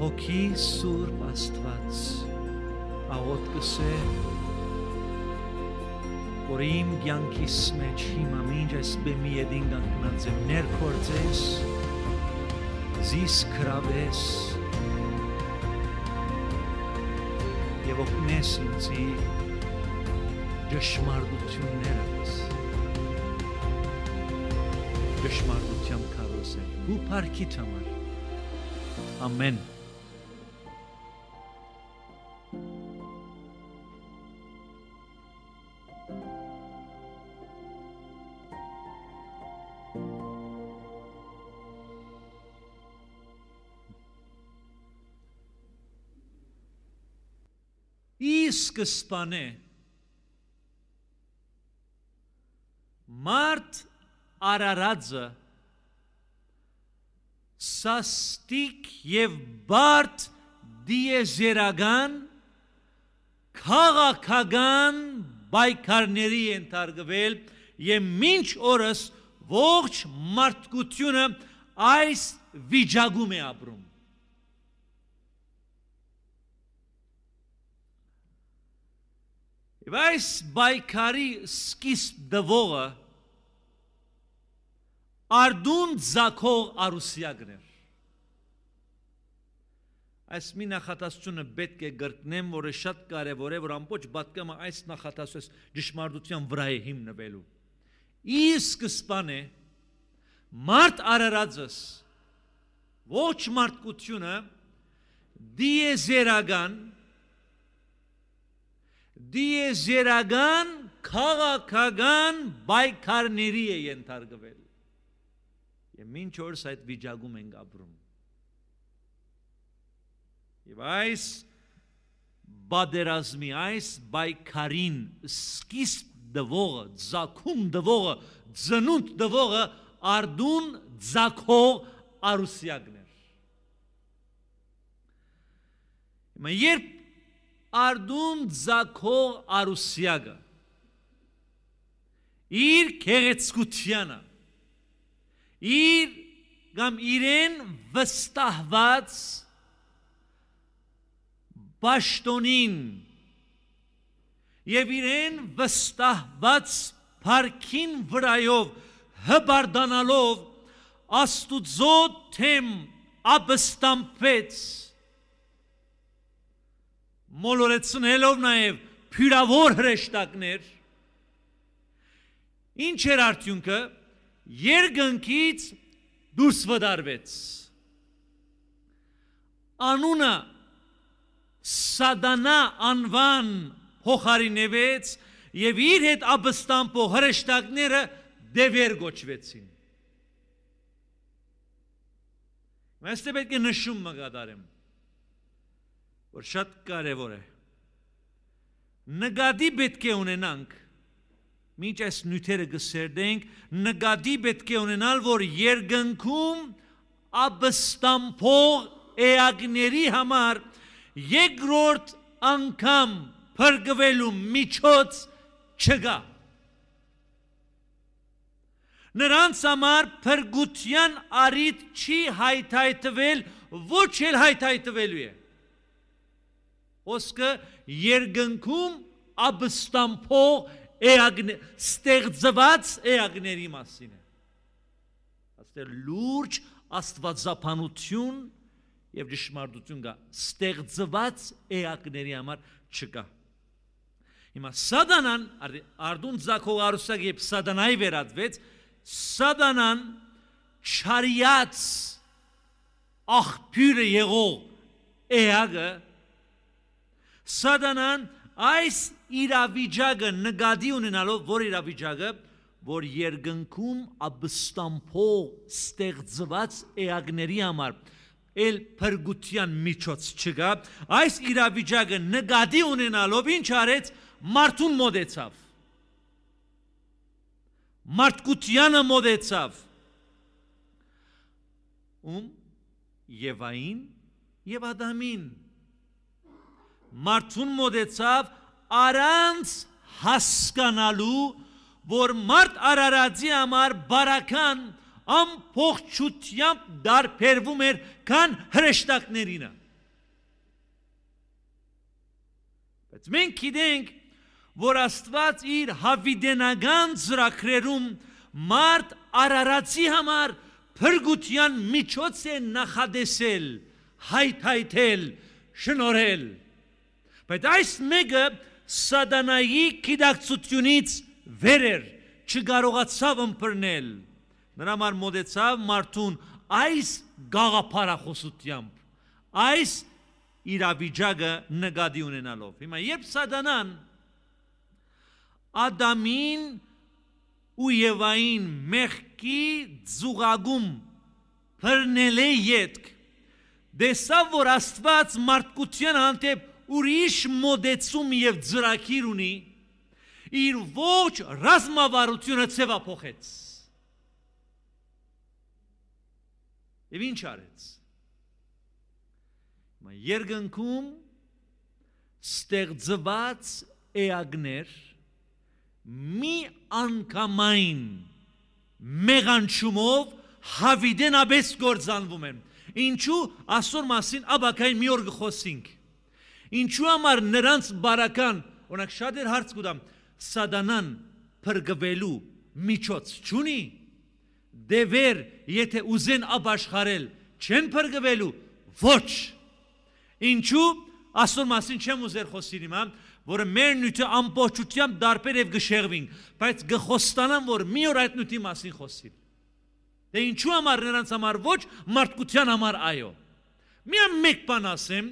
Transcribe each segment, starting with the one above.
հոգի սուրբ աստված աղոտ կսե որ իմ կյանքիս մեջ հիմա մինչ այս բեմի եդին կանգնած եմ ներքործես զիս կրավես եւ օգնես ինձի ճշմարտություններս ճշմարտությամբ կարոսել ու փառքի համար ամեն սկսպան է։ Մարդ Արարածը սաստիկ եւ բարդ դիեզերական քաղաքական բայկարների ենթարկվել եւ մինչ օրս ողջ մարդկությունը այս վիճակում է ապրում Եվ այս բայկարի սկիստ դվողը արդուն ձակող արուսիագն էր։ Այս մի նախատասությունը պետք է գրտնեմ, որը շատ կարևոր է, որ ամբողջ բատկամը այս նախատասույս ճշմարտության վրա է հիմնվելու։ Ի սկզբանե մարդ արարածս ոչ մարդկությունը դիեզերական դիեզերական քաղաքական բայկարների է ենթարկվել։ Եվ մինչ օրս այդ վիճակում ենք ապրում։ Եվ այս բادرազմի այս բայկարին սկիզբ դվողը, ցակում դվողը, ծնունդ դվողը արդուն ցակող արուսյակներ։ Մա երբ արդում ձակող արուսյակը, իր կեղեցկությանը, իր կամ իրեն վստահված պաշտոնին և իրեն վստահված պարքին վրայով հբարդանալով աստուծո թեմ ապստամպեց, մոլորեցնելով նաև փյուրավոր հրեշտակներ ինչ էր արդյունքը երգնքից դուրս վդարվեց անունը սադանա անվան հոխարինևեց եւ իր հետ աբստամպո հրեշտակները դևեր գոչվեցին Մեստե պետք է նշում մը գադարեմ որ շատ կարևոր է։ Նկատի պետք է ունենանք, մինչ այս նյութերը գսերդենք, նկատի պետք է ունենալ, որ երկնքում աբստամփող էակների համար երկրորդ անգամ փրկվելու միջոց չկա։ Նրանց համար փրկության առիթ չի հայթայթվել, ոչ էլ հայթայթվելու է։ Խոսքը երկնքում աբստամփող էակներ, ստեղծված էակների մասին է։ Աստեր լուրջ աստվածապանություն եւ ճշմարտություն կա, ստեղծված էակների համար չկա։ Հիմա սատանան արդուն ձախող արուսակ երբ սատանայի վերածվեց, սատանան չարիած աղբյուրը եղող էակը Սատանան այս իրավիճակը նկատի ունենալով, որ իրավիճակը, որ երկնքում աբստամփող ստեղծված էակների համար էլ փրկության միջոց չկա, այս իրավիճակը նկատի ունենալով ինչ արեց, մարդուն մոտեցավ։ Մարդկությանը մոտեցավ։ Ում Եվային եւ Ադամին մարդուն մոտեցավ առանց հասկանալու, որ մարդ Արարածի համար բարական ամբողջությամբ դարբերվում էր քան հրեշտակներինը։ Բայց մենք գիտենք, որ Աստված իր հավիդենական ծրագրերում մարդ Արարածի համար փրկության միջոց է նախադեսել, հայթայթել, շնորհել։ հայ Բայց այս մեկը սատանայի գիտակցությունից վեր էր, չկարողացավ ըմբռնել։ Նրա համար մոտեցավ մարդուն այս գաղափարախոսությամբ, այս իրավիճակը նկատի ունենալով։ Հիմա երբ սատանան Ադամին ու Եվային մեղքի զուգագում բռնել է յետք, դեսավ որ Աստված մարդկության հանդեպ ուրիշ մոդեցում եւ ծրագիր ունի իր ոչ ռազմավարությունը ցեվափոխեց եւ ինչ արեց մա երգնքում ստեղծված էագներ մի անկամայն մեղանչումով հավիդենաբես գործանվում են ինչու աստոր մասին աբակային մի օր գխոսինք Ինչու համար նրանց բարական, օրինակ շատ էր հարց կուտամ, սադանան փրկվելու միջոց չունի։ Դևեր, եթե ուզեն աբաշխարել, չեն փրկվելու, ոչ։ Ինչու աստծո մասին չեմ ուզեր խոսիլ հիմա, որը մեր նյութը ամբողջությամբ դարբեր եւ գշեղվին, բայց գխոստանան, որ մի օր այդ նյութի մասին խոսիլ։ Դե ինչու համար նրանց համար ոչ, մարդկության համար այո։ Միան մեկ բան ասեմ,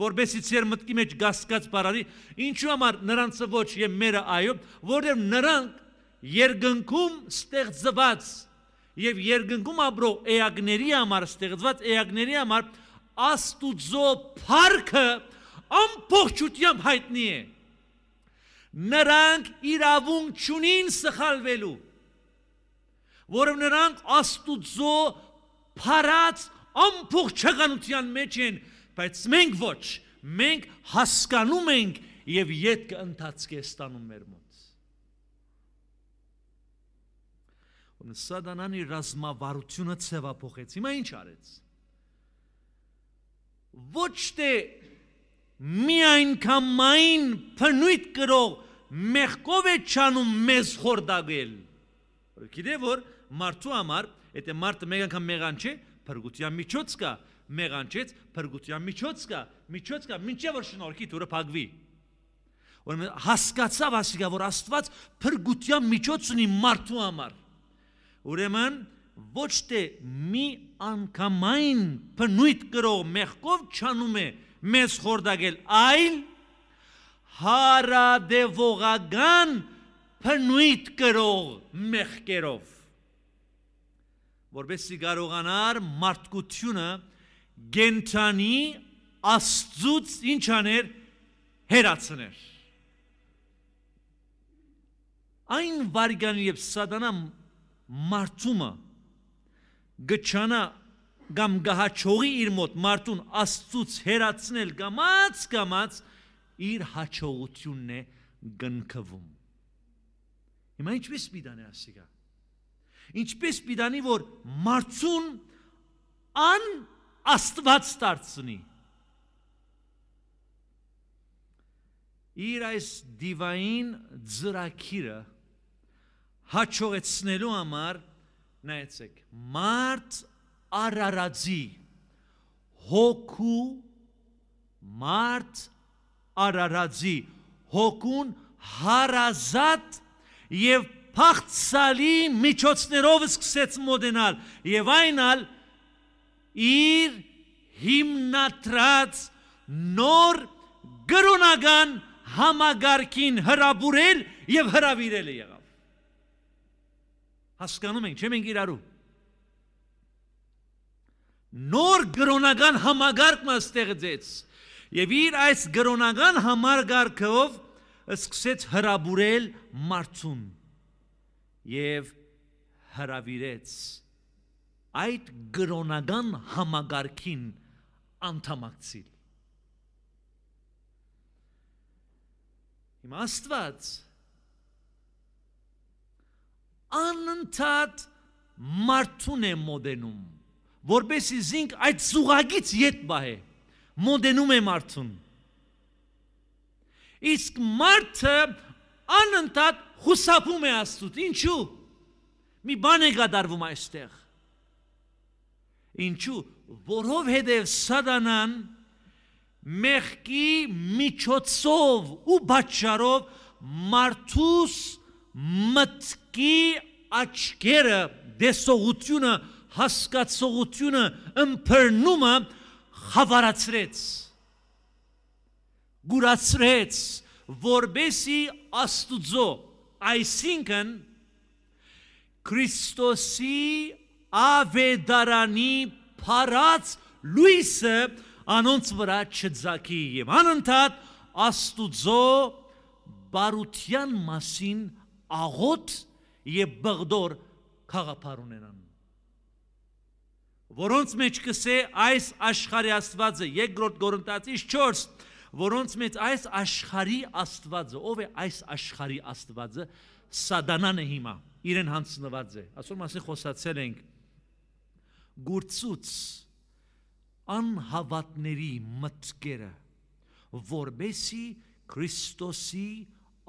որբեսի ցեր մտքի մեջ գասկած բարարի, ինչու համար նրանցը ոչ եւ մերը այո, որովհետեւ նրանք երկնքում ստեղծված եւ երկնքում ապրող էակների համար ստեղծված էակների համար աստուծո փառքը ամբողջությամբ հայտնի է։ Նրանք իրավունք չունին սխալվելու, որով նրանք աստուծո փառած ամբողջականության մեջ են, բայց մենք ոչ, մենք հասկանում ենք եւ յետքը ընդածք է ստանում մեր մոտ։ Ուն սադանանի ռազմավարությունը ցևափոխեց։ Հիմա ինչ արեց։ Ոչ թե միայն կամային փնույթ գրող մեղքով է ճանում մեզ խորդագել։ Գիտե որ մարդու համար, եթե մարդը մեկ անգամ մեղան չէ, փրկության միջոց կա, մեղանչից փրկության միջոց կա, միջոց կա, ինչեւ որ շնորհքի դուրը փակվի։ Ուրեմն հասկացավ ասիկա, որ Աստված փրկության միջոց ունի մարդու համար։ Ուրեմն ոչ թե մի անգամայն բնույթ գրող մեղքով չանում է մեզ խորդագել, այլ հարադևողական բնույթ գրող մեղքերով որբեսի կարողանար մարդկությունը գենթանի աստծուց ինչ աներ հերացներ այն վարգան եւ սատանա մարդումը գճանա կամ գահաչողի իր մոտ մարդուն աստծուց հերացնել կամած կամած իր հաջողությունն է գնկվում հիմա ինչպես պիտանի ասիկա ինչպես պիտանի որ մարդուն ան Աստված դարձնի։ Իր այս դիվային ծրակիրը հաջողեցնելու համար նայեցեք մարդ արարածի հոգու մարդ արարածի հոգուն հարազատ եւ փախցալի միջոցներով սկսեց մոդենալ եւ այնալ իր հիմնադրած նոր գրոնական համագարքին հրաբուրել եւ հրավիրել է եղավ։ Հասկանում ենք, չէ՞ մենք իրարու։ Նոր գրոնական համագարկը ստեղծեց եւ իր այս գրոնական համագարկով սկսեց հրաբուրել մարդուն եւ հրավիրեց այդ գրոնական համագարքին անդամակցիլ։ Իմ Աստված անընդհատ մարդուն է մոդենում, որբեսի զինք այդ զուգագից ետ բահե, մոդենում է մարդուն։ Իսկ մարդը անընդհատ խուսափում է Աստծուց։ Ինչու՞։ Մի բան է գդարվում այստեղ Ինչու, որովհետև սատանան մեղքի միջոցով ու բաճարով մարդուս մտքի աչքերը, դեսողությունը, հասկացողությունը, ըմբռնումը խավարացրեց։ Գուրացրեց, որբեսի Աստուծո, այսինքն Քրիստոսի ավետարանի փառած լույսը անոնց վրա չձակի եւ անընդհատ աստուծո բարության մասին աղոտ եւ բղդոր խաղապար ունենան որոնց մեջ կսե այս աշխարհի աստվածը երկրորդ գորընտացից 4 որոնց մեջ այս աշխարհի աստվածը ով է այս աշխարհի աստվածը սատանան է հիմա իրեն հանցնված է ասում ասի խոսացել ենք գործուց անհավատների մտքերը, որբեսի Քրիստոսի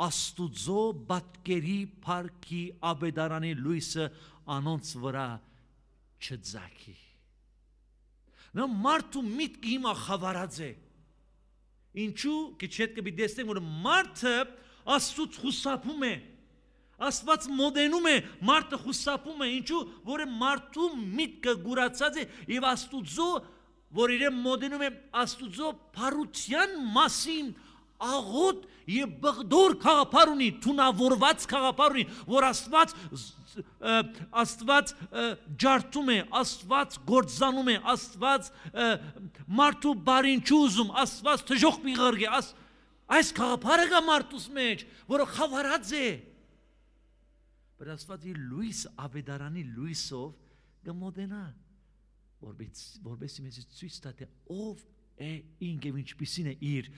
Աստուծո բատկերի парքի աբեդարանի լույսը անոնց վրա չձակի։ Նա մարդու միտքը հիմա խավարած է։ Ինչու՞ քիչ հետ կբի դեսնենք որ մարդը Աստծուց խուսափում է։ մարդ Աստված մոդենում է, մարդը խուսափում է, ինչու, որ մարդու միտքը գուրացած է եւ Աստուծո, որ իրեն մոդենում է Աստուծո փառության մասին աղոտ եւ բղդոր խաղապար ունի, թունավորված խաղապար ունի, որ Աստված Աստված ջարդում է, Աստված գործանում է, Աստված մարդու բարին ճուզում, Աստված թժող մի ղրգի, այս խաղապարը գա մարդուս մեջ, որը խավարած է, որ որ Աստվածի լույս ավետարանի լույսով կմոտենա որպես որպես մեզ ցույց տա թե ով է ինքը ինչպիսին է իր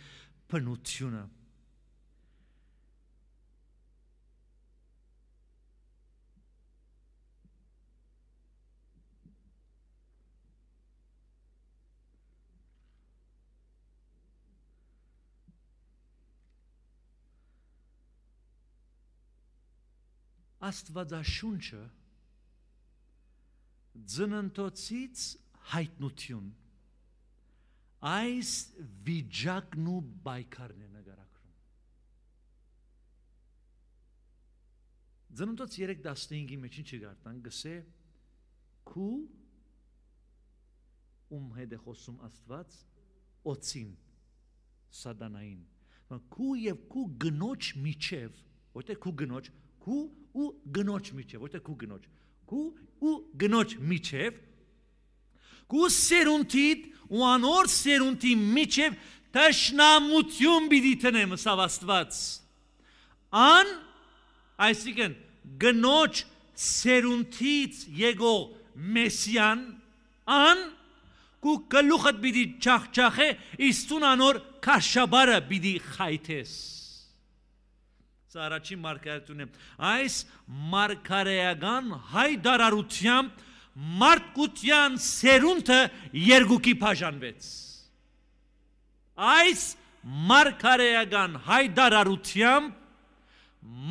բնությունը Աստվածաշունչը ծննդոցից հայտնություն այս վիճակն ու բայկարն է նկարագրում ծննդոց 3:15-ի մեջ ինչի գարտան գսե քու ում հետ է խոսում Աստված օծին սատանային քու եւ քու գնոջ միջև ոչ թե քու գնոջ քու ու գնոջ միջև, ոչ թե քու գնոջ, քու ու գնոջ միջև, քու սերունդիդ ու անոր սերունդի միջև տշնամություն պիտի տնեմ սավ Աստված։ Ան, այսինքն գնոջ սերունդից եկող մեսիան, ան քու գլուխդ պիտի չախչախե, իսկ ցունանոր քաշաբարը պիտի խայթես։ Սա առաջին մարգարեությունն է։ Այս մարգարեական հայդարարությամբ մարդկության սերունդը երկուքի բաժանվեց։ Այս մարգարեական հայդարարությամբ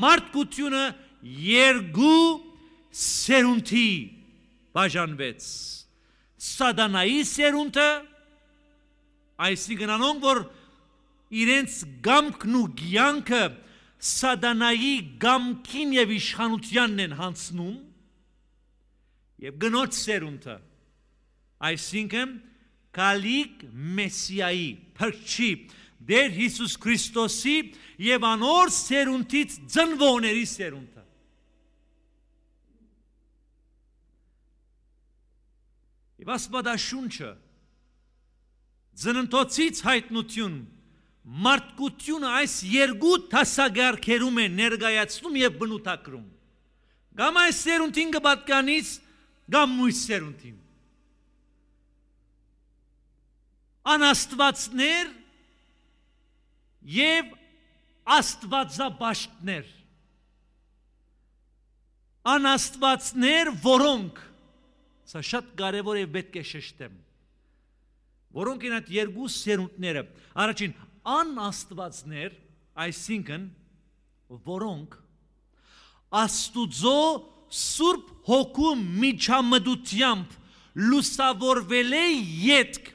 մարդկությունը երկու սերունդի բաժանվեց։ Սադանայի սերունդը, այսինքն անոնք որ իրենց գամքն ու գյանքը սադանայի գամքին եւ իշխանությանն են հանցնում եւ գնոց սերունդը այսինքն կալիկ մեսիայի փրկչի դեր Հիսուս Քրիստոսի եւ անոր սերունդից ծնվողների սերունդը Եվ աստվածաշունչը ծննդոցից հայտնություն մարդկությունը այս երկու դասագարքերում է ներկայացնում եւ բնութագրում։ Կամ այս սերունդին կպատկանից, կամ մույս սերունդին։ Անաստվածներ եւ աստվածաբաշտներ։ Անաստվածներ, որոնք սա շատ կարեւոր է պետք է շեշտեմ որոնք են այդ երկու սերունդները առաջին անաստվածներ, այսինքն որոնք Աստուծո Սուրբ Հոգու միջամդությամբ լուսավորվել է յետք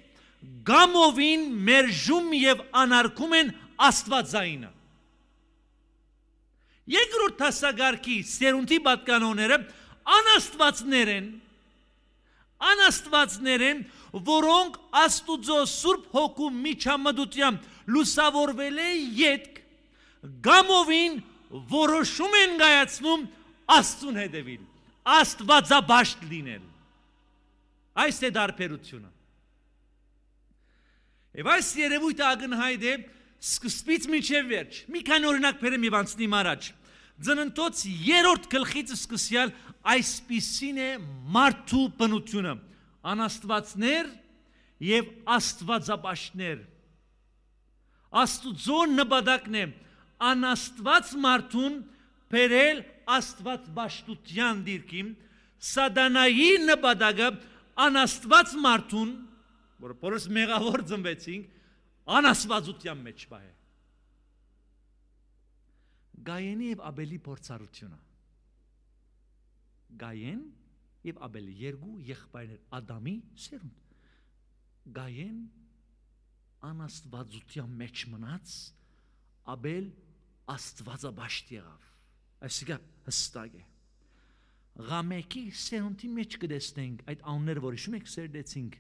գամովին մերժում եւ անարգում են Աստվածայինը։ Երկրորդ հասակարգի սերունդի պատկանոնները անաստվածներ են, անաստվածներ են, որոնք Աստուծո Սուրբ Հոգու միջամդությամբ լուսավորվել է յետք գամովին որոշում են գայացնում աստուն հետևին աստվածաբաշտ լինել այս է դարբերությունը եւ այս երևույթը ագնհայտ է սկսպից մինչև վերջ մի քանի օրինակ բերեմ եւ անցնիմ առաջ ծննդոց երրորդ գլխից սկսյալ այսպիսին է մարդու բնությունը անաստվածներ եւ աստվածաբաշտներ Աստուծո նպատակն է անաստված մարդուն բերել Աստված ճշտության դիրքի։ Սատանայի նպատակը անաստված մարդուն, որը բոլորս մեղավոր ծնվեցինք, անաստվածության մեջ բայ է։ Գայենի եւ Աբելի փորձառությունը։ Գայեն եւ Աբել երկու եղբայրներ Ադամի սերունդ։ Գայեն անաստվածության մեջ մնաց Աբել աստվածաբաշտ եղավ այսինքն հստակ է Ղամեկի սերունդի մեջ կտեսնենք այդ անունները որ հիշում եք սերդեցինք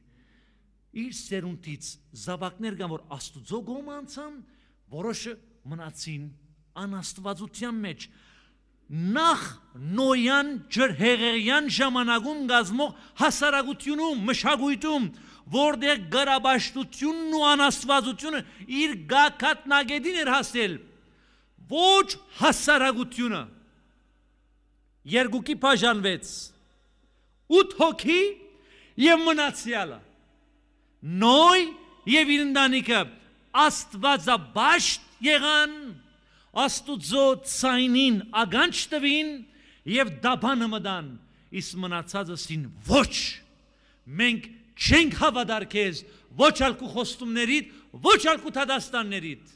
իր սերունդից զավակներ կան որ աստուծո գոմ անցան որոշը մնացին անաստվածության մեջ նախ նոյան ջրհեղեղյան ժամանակում գազմող հասարակությունում մշակույթում որտեղ գրաբաշտությունն ու անաստվածությունը իր գակատնագետին էր հասել ոչ հասարակությունը երկուքի բաժանվեց ութ հոգի եւ մնացյալը նոյ եւ իր ընտանիքը աստվածաբաշտ եղան աստուծո ցայնին ագանջ տվին եւ դաբանը մտան իսկ մնացածը սին ոչ մենք չենք հավատար քեզ ոչ ալկու խոստումներիդ, ոչ ալկու թադաստաններիդ։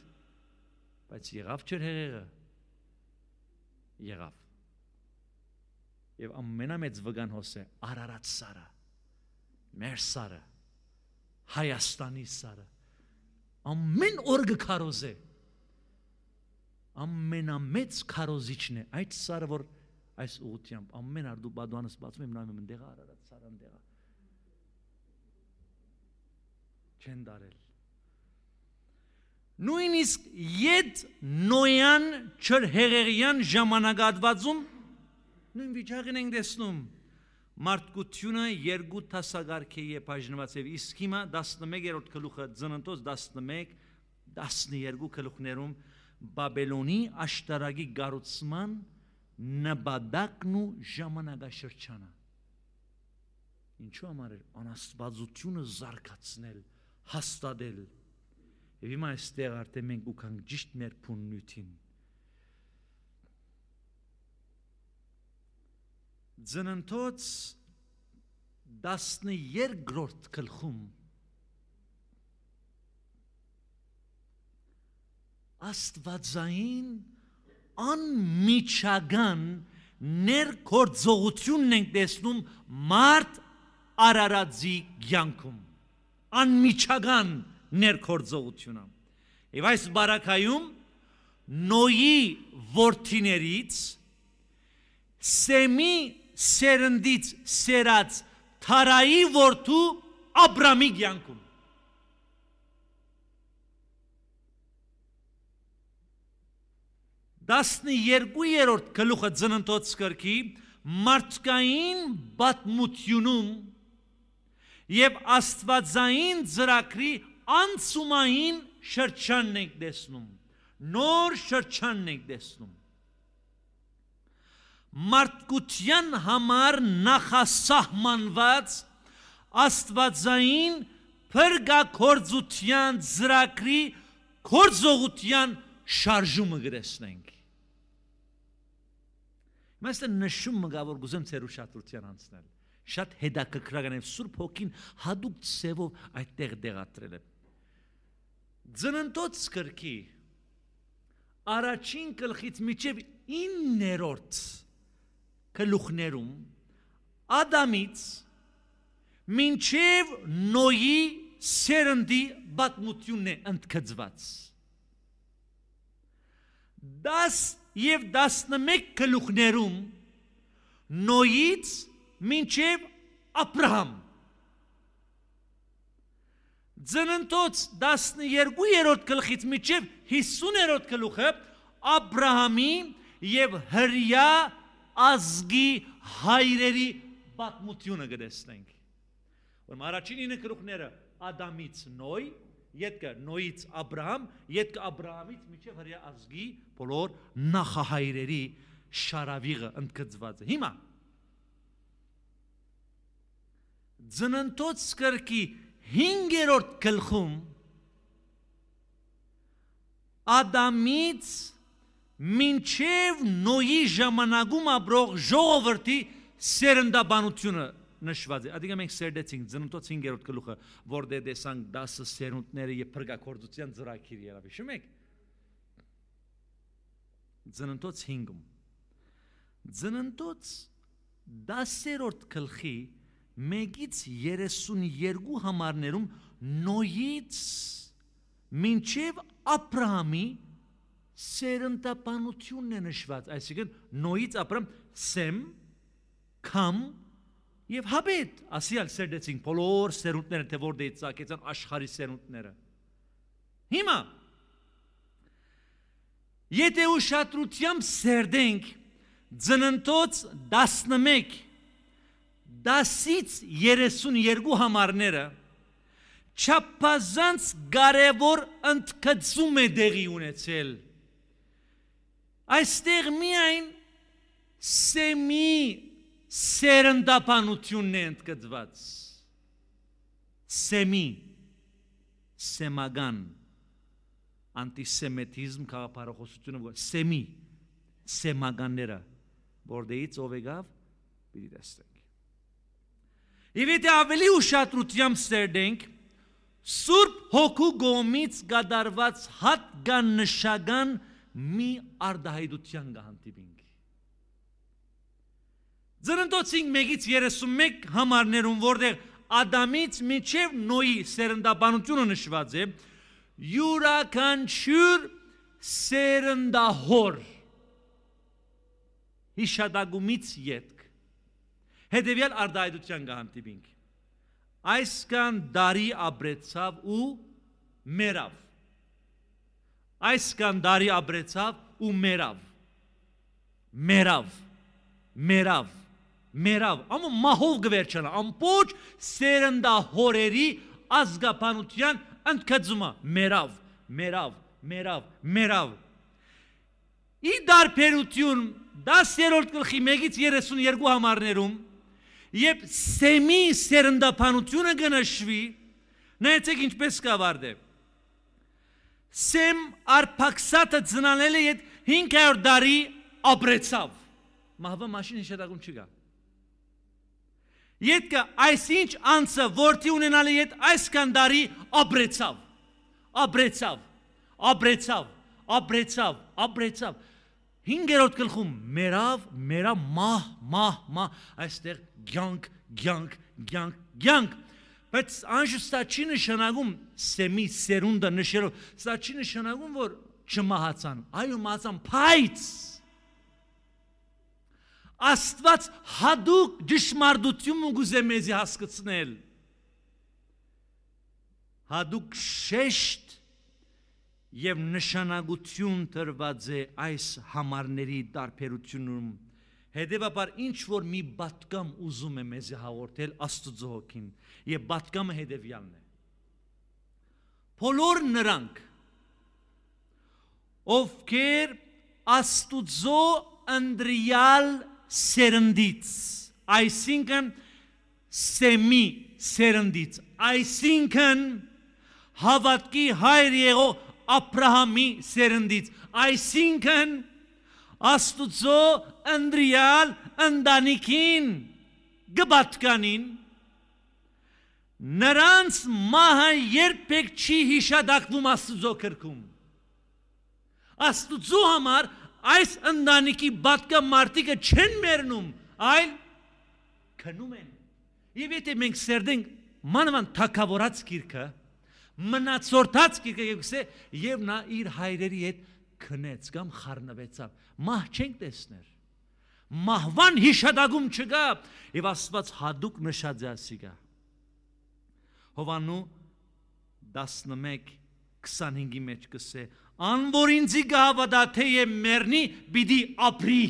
Բայց եղավ չեր հեղեղը։ Եղավ։ Եվ ամենամեծ վգան հոսը Արարատ Սարը։ Մեր Սարը։ Հայաստանի Սարը։ Ամեն օր գքարոզ է։ Ամենամեծ քարոզիչն է այդ Սարը, որ այս ուղությամբ ամեն արդու բադուանս բացում եմ նայում եմ դեղա Արարատ Սարան դեղա չեն դարել։ Նույնիսկ իդ նոյան չրհեղեղյան ժամանակահատվածում նույն վիճակին ենք տեսնում մարդկությունը երկու տասակարգի է բաժնված եւ իսկ հիմա 11-րդ գլուխը ծննդոց 11 12 գլուխներում բաբելոնի աշտարակի գառուցման նպատակն ու ժամանակաշրջանը ինչու համար անաստվածությունը զարգացնել հաստատել։ Եվ հիմա այստեղ արդեն մենք ուքանք ճիշտ մեր փուննույթին։ Ձննտոց 12-րդ գլխում Աստվածային անմիջական ներկործողությունն ենք տեսնում մարդ Արարածի ցանկում անմիջական ներքորձողությունը։ Եվ այս բարակայում Նոյի որդիներից Սեմի սերնդից սերած Թարայի որդու Աբրամի ցանկում Դասնի երկու-երորդ գլուխը ծննդոց կրքի մարդկային բատմությունում եւ աստվածային ծրագրի անցումային շրջանն ենք տեսնում նոր շրջանն ենք տեսնում մարդկության համար նախասահմանված աստվածային փրկակորձության ծրագրի կորձողության շարժումը գրեսնենք Մեստը նշում մգավոր գուզեմ ծերուշատության անցնել շատ հետաքրքրական եւ Սուրբ Հոգին հadoop ծևով այդտեղ դեղատրել է։ Ձնընտոց գրքի առաջին գլխից միջև 9-րդ գլուխներում Ադամից մինչև Նոյի սերնդի բացմությունն է ընդգծված։ 10 եւ 11 գլուխներում Նոյից մինչև Աբրահամ։ Ձնընտոց 12-րդ գլխից մինչև 50-րդ գլուխը Աբրահամի եւ հрья ազգի հայրերի պատմությունը գտեսնենք։ Ուրեմն առաջին 9 գլուխները Ադամից Նոյ, Ետքը Նոյից Աբրահամ, Ետքը Աբրահամից միջև հրյա ազգի բոլոր նախահայրերի շարավիղը ընդգծված է։ Հիմա Ձնընտոց սկրկի 5-րդ գլխում Ադամից մինչև Նոյի ժամանակում ապրող ժողովրդի սերնդաբանությունը նշված է։ Ադիգա մենք սերդեցինք ծննդոց 5-րդ գլուխը, որտեղ դե տեսանք 10 սերունդները եւ փրկակորձության ծրագիր երավ, հիշու՞մ եք։ Ծննդոց 5-ում։ Ծննդոց 10-րդ գլխի 1-ից 32 համարներում Նոյից մինչև Աբրահամի սերնդապանությունն է նշված, այսինքն Նոյից Աբրահամ Սեմ, Քամ եւ Հաբետ, ասիալ սերդեցին բոլոր սերունդները, թե որ դեից ցակեցան աշխարհի սերունդները։ Հիմա Եթե ուշադրությամբ սերդենք ծննդոց 11 դասից 32 համարները չափազանց կարևոր ընդգծում է դեղի ունեցել։ Այստեղ միայն սեմի սերնդապանությունն է ընդգծված։ Սեմի սեմագան անտիսեմիտիզմ քաղաքապարախոսությունը որ սեմի սեմագանները որտեից ով եկավ պիտի տեսնենք Եվ եթե ավելի ուշադրությամբ սերդենք Սուրբ Հոգու գոմից գդարված հատկանշական մի արդահայտության կհանդիպենք։ Ձրընտոցին 1-ից 31 համարներում, որտեղ Ադամից մինչև Նոյի սերնդաբանությունը նշված է, յուրաքանչյուր սերնդահոր հիշադակումից յետ Հետևյալ արդայդության կհանդիպինք։ Այս կան դարի ապրեցավ ու մերավ։ Այս կան դարի ապրեցավ ու մերավ։ Մերավ, մերավ, մերավ, ամո մահով գվերջանա, ամպոչ սերնդա հորերի ազգապանության ընդքծումը, մերավ, մերավ, մերավ, մերավ, ի դարբերություն 10-րդ գլխի 1-ից 32 համարներում Երբ սեմի սերնդապանությունը գնշվի, նայեցեք ինչպես կավարդ է։ Սեմ արփաքսատը ծնանել է այդ 500 տարի ապրեցավ։ Մահվա մաշին հիշատակում չկա։ Ետկա այսինչ անցը որդի ունենալի հետ այսքան տարի ապրեցավ ապրեցավ ապրեցավ ապրեցավ ապրեցավ 5-րդ գլխում մերավ, մերա մահ, մահ, մահ, այստեղ ցանկ, ցանկ, ցանկ, ցանկ։ Բայց անշու սա չի նշանակում սեմի սերունդը նշելով, սա չի նշանակում, որ չմահացան, այո մահացան, բայց Աստված հadoop ճշմարտությունը գուզե մեզի հասկացնել։ Հadoop շեշտ եւ նշանակություն տրված է այս համարների տարբերությունում Հետևաբար ինչ որ մի բատկամ ուզում է մեզ հաղորդել Աստուծո հոգին, եւ բատկամը հետեւյալն է։ Բոլոր նրանք, ովքեր Աստուծո ընդրյալ սերնդից, այսինքն սեմի սերնդից, այսինքն հավատքի հայր եղող Աբրահամի սերնդից։ Այսինքն Աստուծո ընդրյալ ընտանիքին գբատկանին նրանց մահը երբեք չի հիշադակվում Աստուծո կրքում։ Աստուծո համար այս ընտանիքի բատկա մարդիկը չեն մեռնում, այլ քնում են։ Եվ եթե մենք սերդենք մանավանդ թակավորած գիրքը, մնացորդած կգեքսե եւ նա իր հայրերի հետ քնեց կամ խառնվեցավ մահ չենք տեսներ մահվան հիշադակում չկա եւ աստված հadouk նշած է ասիկա հովանու 11 25-ի մեջ կսե ան որ ինձի գավադա թեև մեռնի պիտի ապրի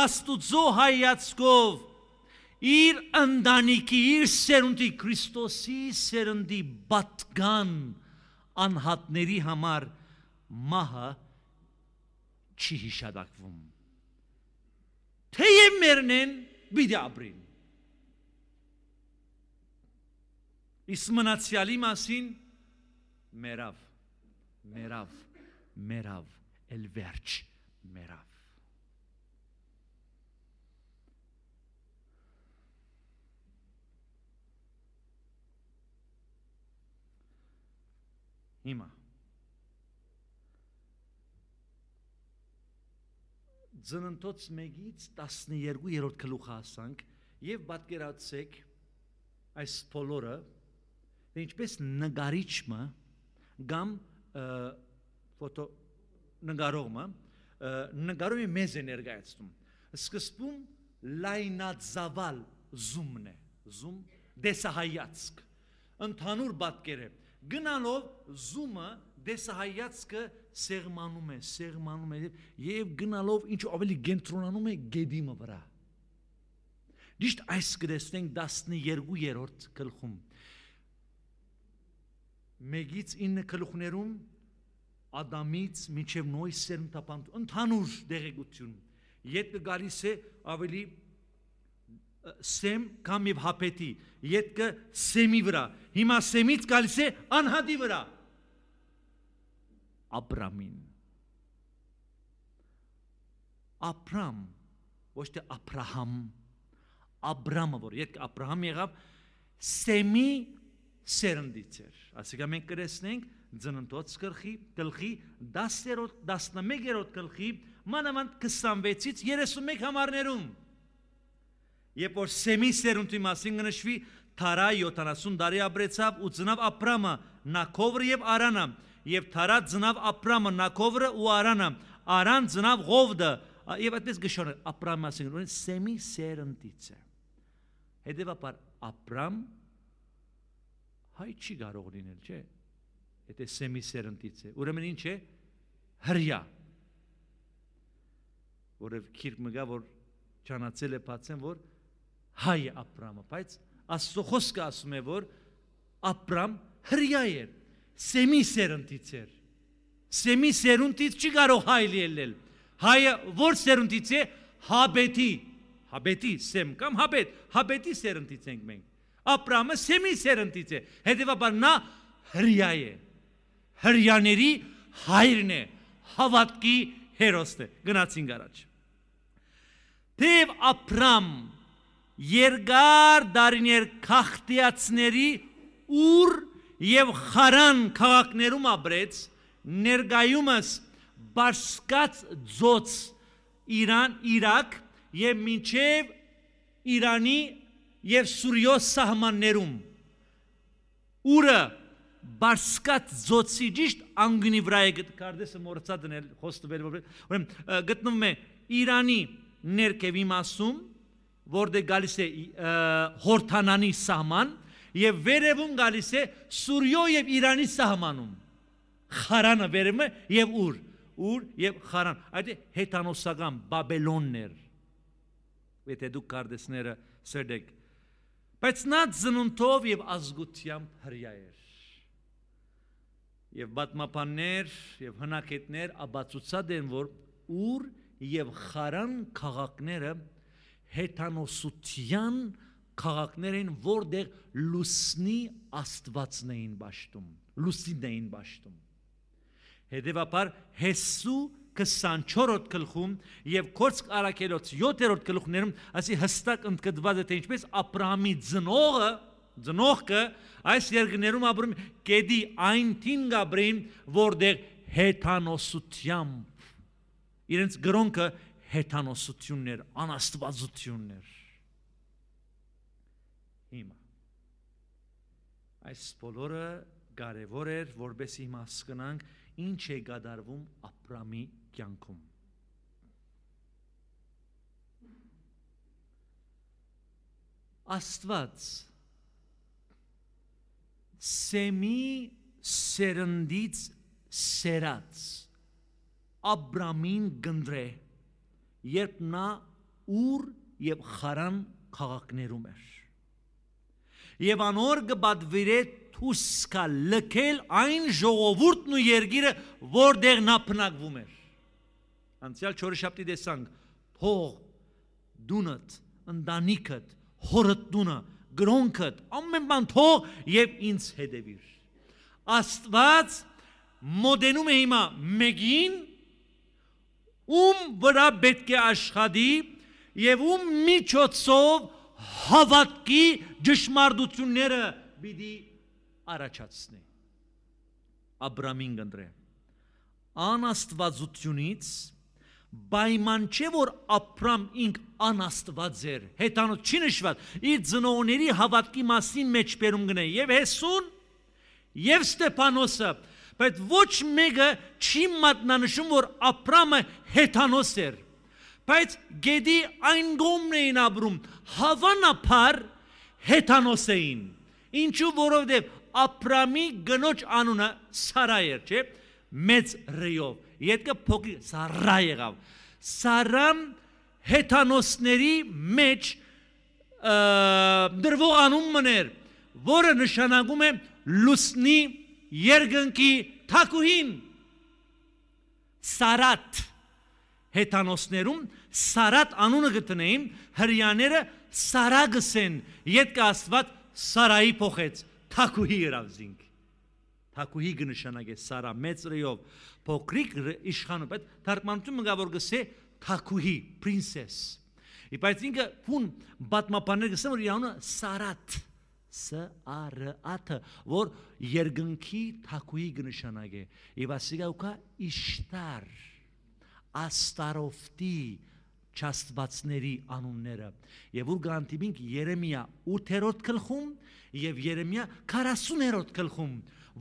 աստուծո հայացքով իր ընտանիքի, իր սերունդի Քրիստոսի սերունդի բատկան անհատների համար մահը չի հիշադակվում։ Թեև մերնեն բիդի ապրին։ Իսկ մնացյալի մասին մերավ, մերավ, մերավ, էլ վերջ, մերավ։ Հիմա Ձնընթոց 1-ից 12-րդ գլուխը հասանք եւ պատկերացեք այս բոլորը ինչպես նկարիչը կամ ֆոտո նկարողը նկարում է մեզ էներգայացնում սկսվում լայնածավալ զումն է զում դեսահայացք ընդհանուր պատկերը գնալով զումը դեսահայացքը սեղմանում է, սեղմանում է եւ գնալով ինչ ավելի կենտրոնանում է գեդիմը վրա։ Ճիշտ այս գրեսնենք 12-րդ գլխում։ Մեգից 9 գլխներում Ադամից մինչև Նոյ սերմտապանտ ընդհանուր դեղեցություն։ Ետ գալիս է ավելի սեմ կամ եւ հապետի յետքը սեմի վրա հիմա սեմից գալիս է անհատի վրա Աբրամին Աբրամ ոչ թե Աբրահամ Աբրամը որ յետքը Աբրահամ եղավ սեմի սերնդից էր ասիկա մենք կրեսնենք ծննդոց գլխի գլխի 10-րդ 11-րդ գլխի մանավանդ 26-ից 31 համարներում Երբ որ Սեմի սերունդի մասին կնշվի, Թարա 70 տարի ապրեցավ ու ծնավ Աբրամը, Նակովը եւ Արանը, եւ Թարա ծնավ Աբրամը, Նակովը ու Արանը, Արան ծնավ Ղովդը, եւ այդպես գշորը Աբրամը ասին, որ Սեմի սերունդից է։ Հետևաբար Աբրամ հայ չի կարող լինել, չէ՞։ Եթե Սեմի սերունդից է, ուրեմն ինչ է հրյա։ Որը քիրք մգա որ ճանաչել է բացեն որ հայ Աբրամը, բայց Աստծո խոսքը ասում է, որ Աբրամ հրյա էր, Սեմի սերնդից էր։ Սեմի սերունդից չի կարող հայ լինել։ Հայը ո՞ր սերունդից է։ Հաբետի, Հաբետի Սեմ կամ Հաբետ, Հաբետի սերնդից ենք մենք։ Աբրամը Սեմի սերնդից է։ Հետևաբար նա հրյա է։ Հրյաների հայրն է, հավատքի հերոսն է։ Գնացինք առաջ։ Թեև Աբրամ երկար դարիներ քաղտիացների ուր եւ խարան քաղաքներում ապրեց ներգայումս բաշկած ծոց Իրան, Իրաք եւ մինչեւ Իրանի եւ Սուրիո սահմաններում ուրը բարսկած ծոցի ճիշտ անգնի վրա է գտկարդեսը մորցա դնել խոստվել որ ուրեմն գտնվում է Իրանի ներքևի մասում որտեղ դե գալիս է հորթանանի սահման եւ վերևում գալիս է Սուրյո եւ Իրանի սահմանում։ Խարանը վերևը եւ ուր, ուր եւ խարան։ Այդ հետանոսական Բաբելոններ։ Եթե դուք կարդեսները սերդեք։ Բայց նա ծնունդով եւ ազգությամբ հрья էր։ Եվ բատմապաններ եւ հնակետներ աբացուցած են որ ուր եւ խարան քաղաքները հեթանոսության քաղաքներ են, որտեղ լուսնի աստվածն էին ճաշտում, լուսինն էին ճաշտում։ Հետևաբար Հեսու 24-րդ գլխում եւ Կորցք Արաքելոց 7-րդ գլխներում ասի հստակ ընդգծված է թե ինչպես Աբրահամի ծնողը ծնողքը այս երկներում ապրում կեդի այն թին գաբրին որտեղ հեթանոսությամբ իրենց գրոնքը հեթանոսություններ, անաստվածություններ։ Հիմա այս բոլորը կարևոր էր, որբեսի հիմա հասկանանք ինչ է գադարվում Աբրամի կյանքում։ Աստված Սեմի սերնդից սերած Աբրամին գնդրե երբ նա ուր եւ խարան քաղաքներում էր։ Եվ անոր գբադվիրե թուսկա լքել այն ժողովուրդն ու երգիրը, որտեղ նա փնակվում էր։ Անցյալ 4 շաբթի դեսանք փող դունդ ընտանիքդ հորդ դունը գրոնքդ ամեն բան թող եւ ինձ հետևիր աստված մոդենում է հիմա մեկին ում վրա պետք է աշխատի եւ ում միջոցով հավատքի ճշմարտությունները պիտի առաջացնի Աբրամին գնդրե անաստվածությունից պայման չէ որ Աբրամ ինք անաստված էր հետանոց չի նշված իր ծնողների հավատքի մասին մեջ բերում գնե եւ Հեսուն եւ Ստեփանոսը բայց ոչ մեկը չի մատնանշում, որ Աբրամը հեթանոս էր։ Բայց գեդի այն գոմն էին ապրում, հավանաբար հեթանոս էին։ Ինչու որովհետև Աբրամի գնոջ անունը Սարա էր, չէ՞։ Մեծ ռեյով։ Ետքը փոքր Սարա եղավ։ Սարամ հեթանոսների մեջ դրվող անունն էր, որը նշանակում է լուսնի երգնքի թակուհին Սարատ հետանոսներում Սարատ անունը գտնեին հрьяաները Սարագս են յետքա աստված Սարայի փոխեց թակուհի երավ զինք թակուհի գնշանակ է Սարա մեծրեով փոքրիկ իշխանու պետ թարգմանությունը մգավոր գսե թակուհի princess Իբայց ինքը փուն բատմապաներ գսեմ որ իր անունը Սարատ սարաթը, որ երկնքի թակուի գնշանակ է։ Եվ ասիկա ուկա իշտար, աստարովտի չաստվածների անունները։ Եվ ուր գանտիմինք երեմիա 8-րոտ կլխում և երեմիա 40-րոտ կլխում,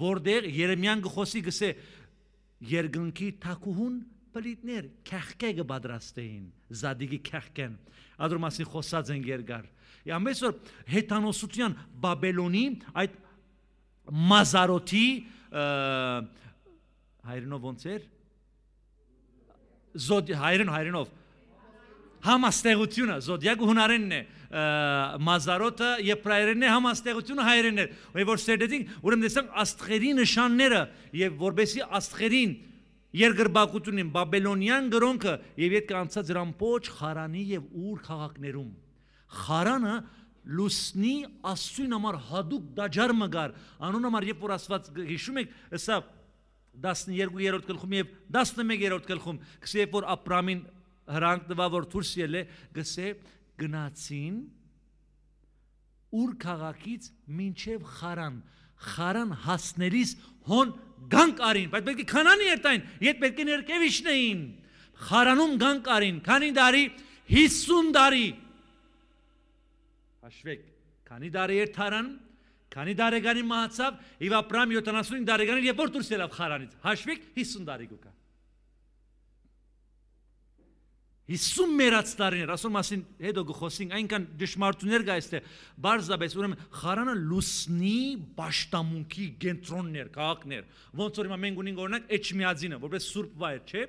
որդեղ երեմյան գխոսի գսե երգնքի թակուհուն պլիտներ, կեղկե գբադրաստեին, զադիգի կեղկեն, ադրում ասին խոսած են երգար, Եվ մեծ որ հեթանոսության Բաբելոնի այդ Մազարոթի հայրենով ոնց էր զոդ հայրեն հայրենով համաստեղությունը զոդիակը հունարենն է մազարոտը եբրայերենն է համաստեղությունը հայերենն է ու որ ստերդեցինք ուրեմն տեսանք աստղերի նշանները եւ որբեսի աստղերին երկրբակությունին բաբելոնյան գրոնքը եւ իդ կանցած ռամփոչ խարանի եւ ուր քաղաքներում խարանը լուսնի աստծուն համար հadoop դաջար մգար անուն համար երբ որ աստված հիշում եք հսա 12-րդ գլխում եւ 11-րդ գլխում գսե երբ որ Աբրամին հրանք տվա որ դուրս ելե գսե գնացին ուր քաղաքից մինչև խարան խարան հասնելիս հոն գանք արին բայց պետք է քանանի էր տային իդ պետք է ներքևիշնեին խարանում գանք արին քանի դարի 50 դարի հաշվեք, քանի դարի էր թարան, քանի դարեգանի մահացավ, իվ ապրամ 75 դարեգանին, երբ որ դուրս ելավ խարանից, հաշվեք 50 դարեգու կա։ 50 մերած տարիներ, ասոր մասին հետո գխոսինք, այնքան դժմարտուներ գա այստե, բարձաբես, ուրեմն խարանը լուսնի աշտամունքի կենտրոններ, քաղաքներ, ոնց որ հիմա մենք ունենք օրինակ Էջմիածինը, որպես սուրբ վայր, չէ,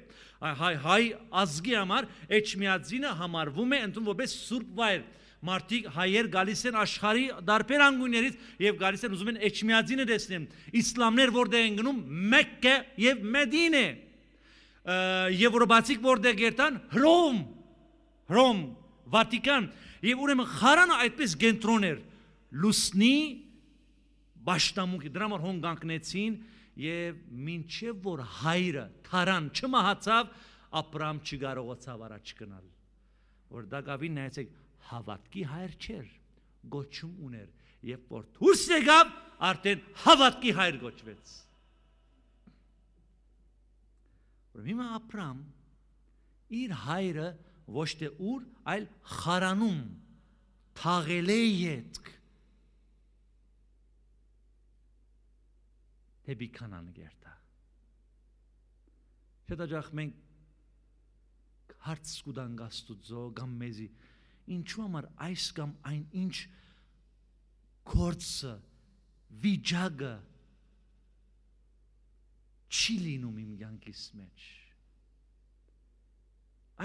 հայ հայ ազգի համար Էջմիածինը համարվում է ընդուն որպես սուրբ վայր, մարդիկ հայեր գալիս են աշխարի դարբեր անգույներից եւ գալիս են ուզում են Էջմիածինը տեսնեն։ Իսլամներ որտեղ են գնում Մեկկե եւ Մեդինե։ Եվրոպացիք որտեղ գերտան Հռոմ, Հռոմ, Վատիկան եւ ուրեմն խարանը այդպես կենտրոներ լուսնի բաշտամունքի դրա համար հոնգանքնեցին եւ մինչեւ որ հայրը Թարան չմահացավ ապրամ չկարողացավ առաջ գնալ որ դակավին նայեցեք հավատքի հայր չէր, գոչում ուներ, եւ որ դուրս եկավ, արդեն հավատքի հայր գոչվեց։ Ուրեմն հիմա Աբրամ իր հայրը ոչ թե ուր, այլ խարանում թաղել է յետք դեպի կանան գերտա։ Շատ աջախ մենք հարց կուտանք Աստուծո կամ մեզի ինչու համար այս կամ այն ինչ կորցը վիճակը չի լինում իմ յանքիս մեջ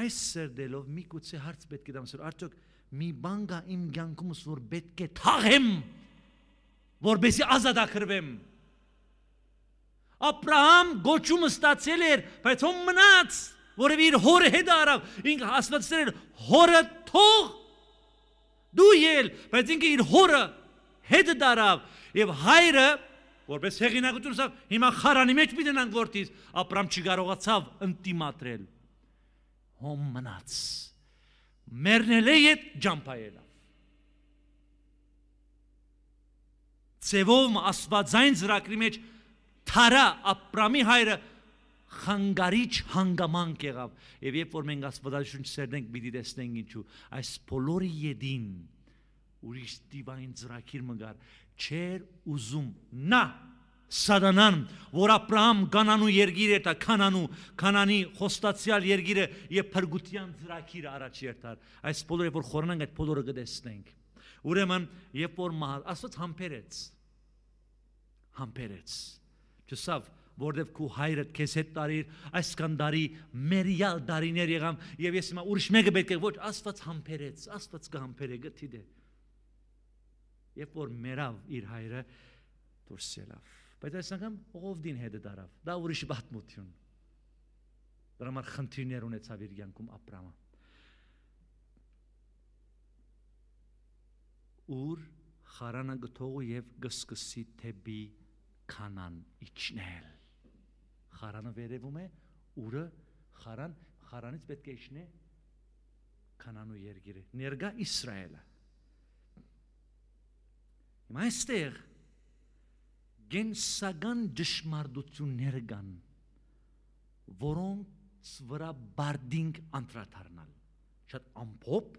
այս սերդելով մի գուցե հարց պետք է դամ սուր արդյոք մի բան կա իմ յանքումս որ պետք է թաղեմ որբեսի ազատագրվեմ Աբրահամ գոչումը ստացել էր բայց հոմ մնաց որովհետև իր հորը հետ արավ ինքը ասվածներ հորը թող դու ել բայց ինքը իր հորը հետ դարավ եւ հայրը որպես հեղինակություն սա հիմա խարանի մեջ մի դնանք որդից ապրամ չկարողացավ ընտիմատրել հոմ մնաց մեռնել է իդ ջամփայելա ծևով աստվածային ծրագրի մեջ թարա ապրամի հայրը խանգարիչ հանգամանք եղավ եւ երբ որ մենք աստվածաշունչ սերնենք պիտի տեսնենք ինչու այս բոլորի յեդին ուրիշ դիվայն ծրակիր մգար չեր ուզում նա սադանան որ Աբրահամ կանանու երգիր էր դա կանանու կանանի խոստացյալ երգիրը եւ փրկության ծրակիր առաջ երթար այս բոլորը որ խորնանք այդ բոլորը կտեսնենք ուրեմն երբ որ մահ աստված համբերեց համբերեց չսավ որովհետև քու հայրդ քեզ հետ տարիր, այսքան տարի մերյալ դարիներ եղամ եւ ես հիմա ուրիշ մեկը պետք է ոչ Աստված համբերեց, Աստված կհամբերե գտի դե։ Երբ որ մերավ իր հայրը դուրս ելավ։ Բայց այս անգամ ողովդին հետ դարավ։ Դա ուրիշ պատմություն։ Դրա համար խնդիրներ ունեցավ իր յանքում Աբրամը։ Ուր խարանը գթողը եւ գսկսի թեբի քանան իջնել։ Խարանը վերևում է, ուրը խարան, խարանից պետք է իջնե Կանանու երկիրը, ներգա Իսրայելը։ Հիմա այստեղ գենսական դժմարդություններ կան, որոնց վրա բարդինք անդրադառնալ։ Շատ ամփոփ,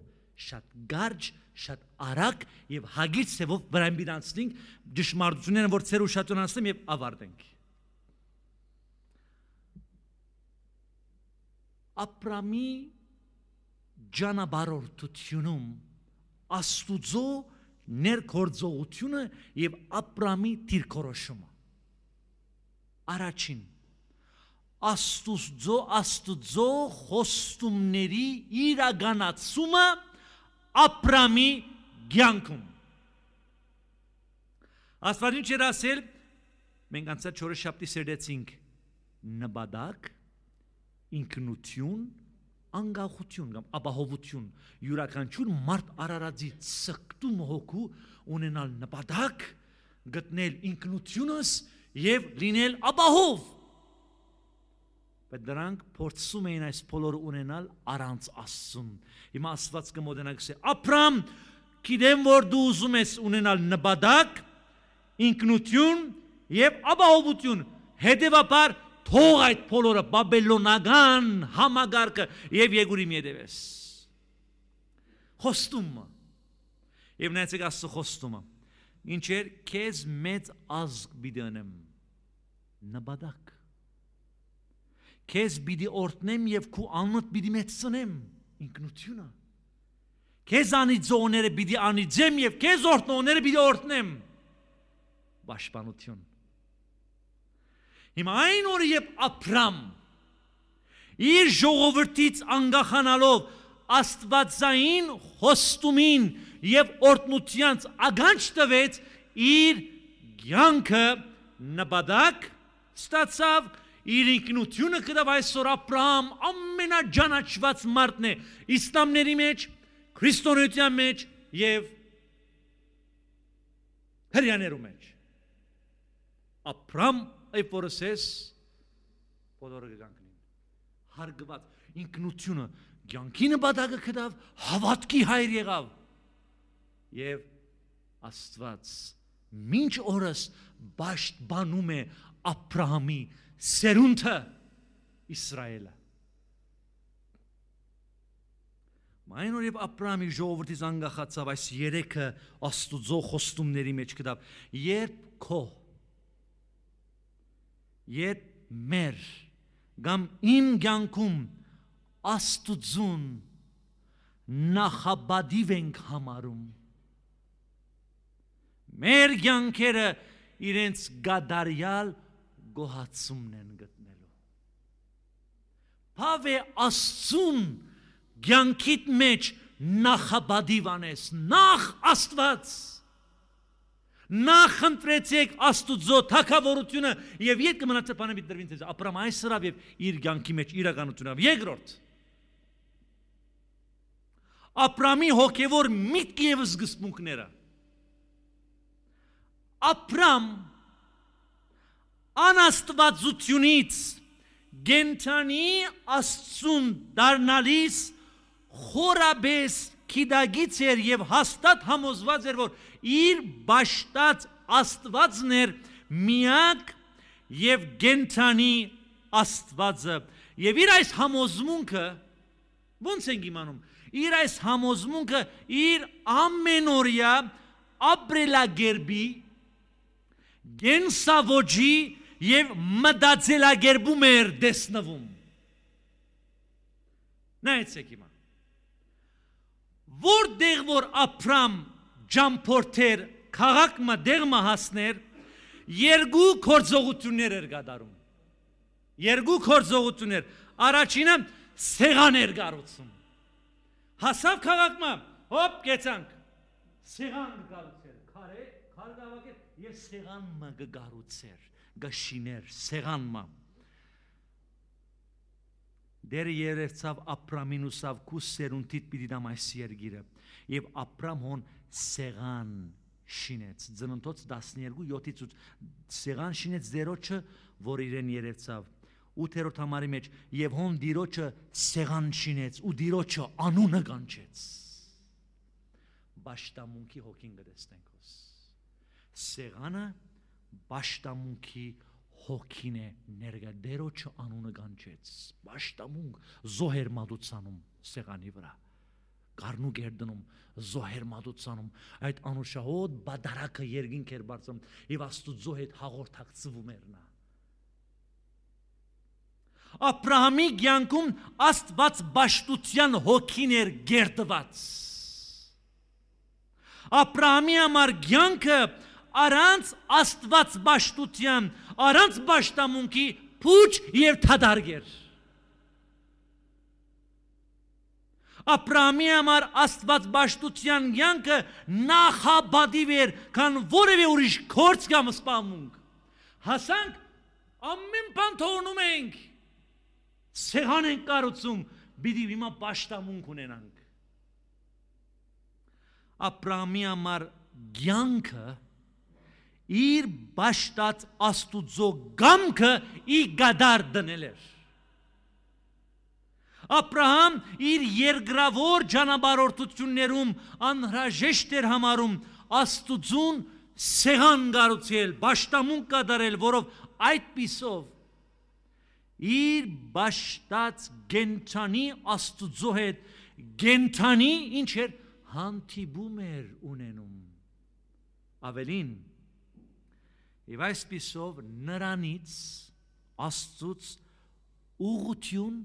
շատ գարջ, շատ արագ եւ հագից ծևով վրան բիրանցնենք դժմարդությունները, որ ծերուշատուն անցնեմ եւ ավարտենք։ ապրամի ճանաբարորդությունում աստուծո ներկործողությունը եւ ապրամի դիրքորոշումը առաջին աստուծո աստուծո խոստումների իրականացումը ապրամի ցանկում աստված ինչ էր ասել մենք անցած 4 շաբթի սերդեցինք նպատակ ինքնություն, անկախություն կամ ապահովություն յուրաքանչյուր մարդ արարածի ցկտում հոգու ունենալ նպատակ գտնել ինքնությունս եւ լինել ապահով բայց դրանք փորձում էին այս բոլորը ունենալ առանց Աստծուն հիմա Աստված կմոդենաք ասի ապրամ գիտեմ որ դու ուզում ես ունենալ նպատակ ինքնություն եւ ապահովություն հետեւաբար թող այդ բոլորը բաբելոնական համագարկը եւ Եգուրի մեդևես խոստումը եւ նայեցեք աստծո խոստումը ինչեր քեզ մեծ ազգ բիդանեմ նպատակ քեզ բիդի օրտնեմ եւ քու անոտ բիդի մեծնեմ ինքնությունը քեզ անիծողները բիդի անիծեմ եւ քեզ օրտնողները բիդի օրտնեմ պաշտպանություն Հիմա այն օրը, երբ Աբրամ իր ժողովրդից անգախանալով Աստվածային հոստումին եւ օրտնությանց ագանջ տվեց իր ցանկը նպատակ ստացավ իր ինքնությունը կդավ այսօր Աբրամ ամենաջանաչված մարդն է իսլամների մեջ, քրիստոնեության մեջ եւ հрьяաներու մեջ։ Աբրամ այ փորսես բոլորը կգանքնին հարգված ինքնությունը ցանկի նպատակը կդավ հավատքի հայր եղավ եւ աստված մինչ օրս ճաշտբանում է Աբրահամի սերունդը Իսրայելը Մայնոր եւ Աբրամի ժողովրդի զանգախացավ այս երեքը Աստուծո խոստումների մեջ գտավ։ Երբ քո Եթ մեր կամ իմ ցանկում աստուծուն նախաբադիվ ենք համարում։ Մեր ցանկերը իրենց գադարյալ գոհացումն են գտնելու։ Փավե աստծուն ցանկիդ մեջ նախաբադիվ անես, նախ աստված նախ ընտրեցեք աստուծո թակավորությունը եւ երկը մնացել բանը մի դրվին ձեզ ապրամ այս հրավ եւ իր ցանկի մեջ իրականությունով երկրորդ ապրամի հոգևոր միտքը եւ զգացմունքները ապրամ անաստվածությունից գենթանի աստծուն դառնալիս խորաբես քիդագից էր եւ հաստատ համոզված էր, որ իր ճաշտած Աստվածն էր միակ եւ գենթանի Աստվածը։ Եվ իր այս համոզմունքը ո՞նց են իմանում։ Իր այս համոզմունքը իր ամենօրյա ապրելագերբի գենսավոջի եւ մտածելագերբում էր տեսնվում։ Նայեցեք հիմա որտեղ որ ապրամ ջամփորդեր քաղաքմը դեղմը հասներ երկու կորձողություններ էր գդարում երկու կորձողություններ առաջինը սեղաներ գառուցում հասավ քաղաքմը հոպ կեցանք սեղան գառուցեր քարե քար դավակեր եւ սեղան մը գառուցեր գշիներ սեղան մը Դերը երեցավ Աբրամին ու Սավկուս սերունդիտ պիտի դամ այս երգիրը եւ Աբրամ հոն սեղան շինեց ծննդոց 12:7-ից 8 սեղան շինեց դերոջը որ իրեն երեցավ 8-րդ համարի մեջ եւ հոն դիրոջը սեղան շինեց ու դիրոջը անունը կանչեց Բաշտամունքի հոգին գտեստենք ոս սեղանը Բաշտամունքի հոգին հոգին է ներգա դերոջ անունը կանչեց աշտամունք զոհեր մատուցանում սեղանի վրա գառնու գերդնում զոհեր մատուցանում այդ անուշահոտ բադարակը երկինք էր բարձում եւ աստուծո հետ հաղորդակցվում էր նա Աբրահամի ցանկում Աստված ճաշտության հոգին էր գերտված Աբրահամի համար ցանկը առանց աստված բաշտության, առանց բաշտամունքի փուչ և թադարգ էր։ Ապրամի համար աստված բաշտության յանքը նախաբադիվ էր, կան որև է ուրիշ կործ կամ սպամունք։ Հասանք ամեն բան թողնում ենք, սեղան ենք կարուցում, բիդի հիմա բաշտամունք ունենանք։ Ապրամի համար գյանքը իր ճաշտած աստուծո գամքը ի գադար դնել էր։ Աբրահամ իր երկրավոր ճանապարհորդություններում անհրաժեշտ էր համարում աստուծուն սեղան գառուցել, ճաշտամուն կատարել, որով այդ պիսով իր ճաշտած գենթանի աստուծո հետ գենթանի ինչ էր հանդիպում էր ունենում ավելին Եվ այսպիսով նրանից Աստծուց ուղություն,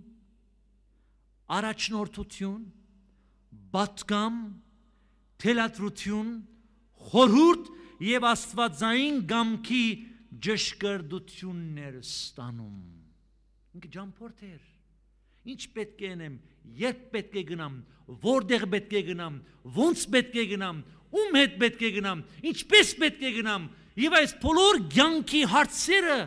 առաջնորդություն, բատկամ, թելատրություն, խորհուրդ եւ Աստվածային գամքի ճշգրտություններ ստանում։ Ինքը ջամփորդ էր։ Ինչ պետք է անեմ, երբ պետք է գնամ, որտեղ պետք է գնամ, ոնց պետք է գնամ, ում հետ պետք է գնամ, ինչպես պետք է գնամ, Եվ այս բոլոր ցանկի հարցերը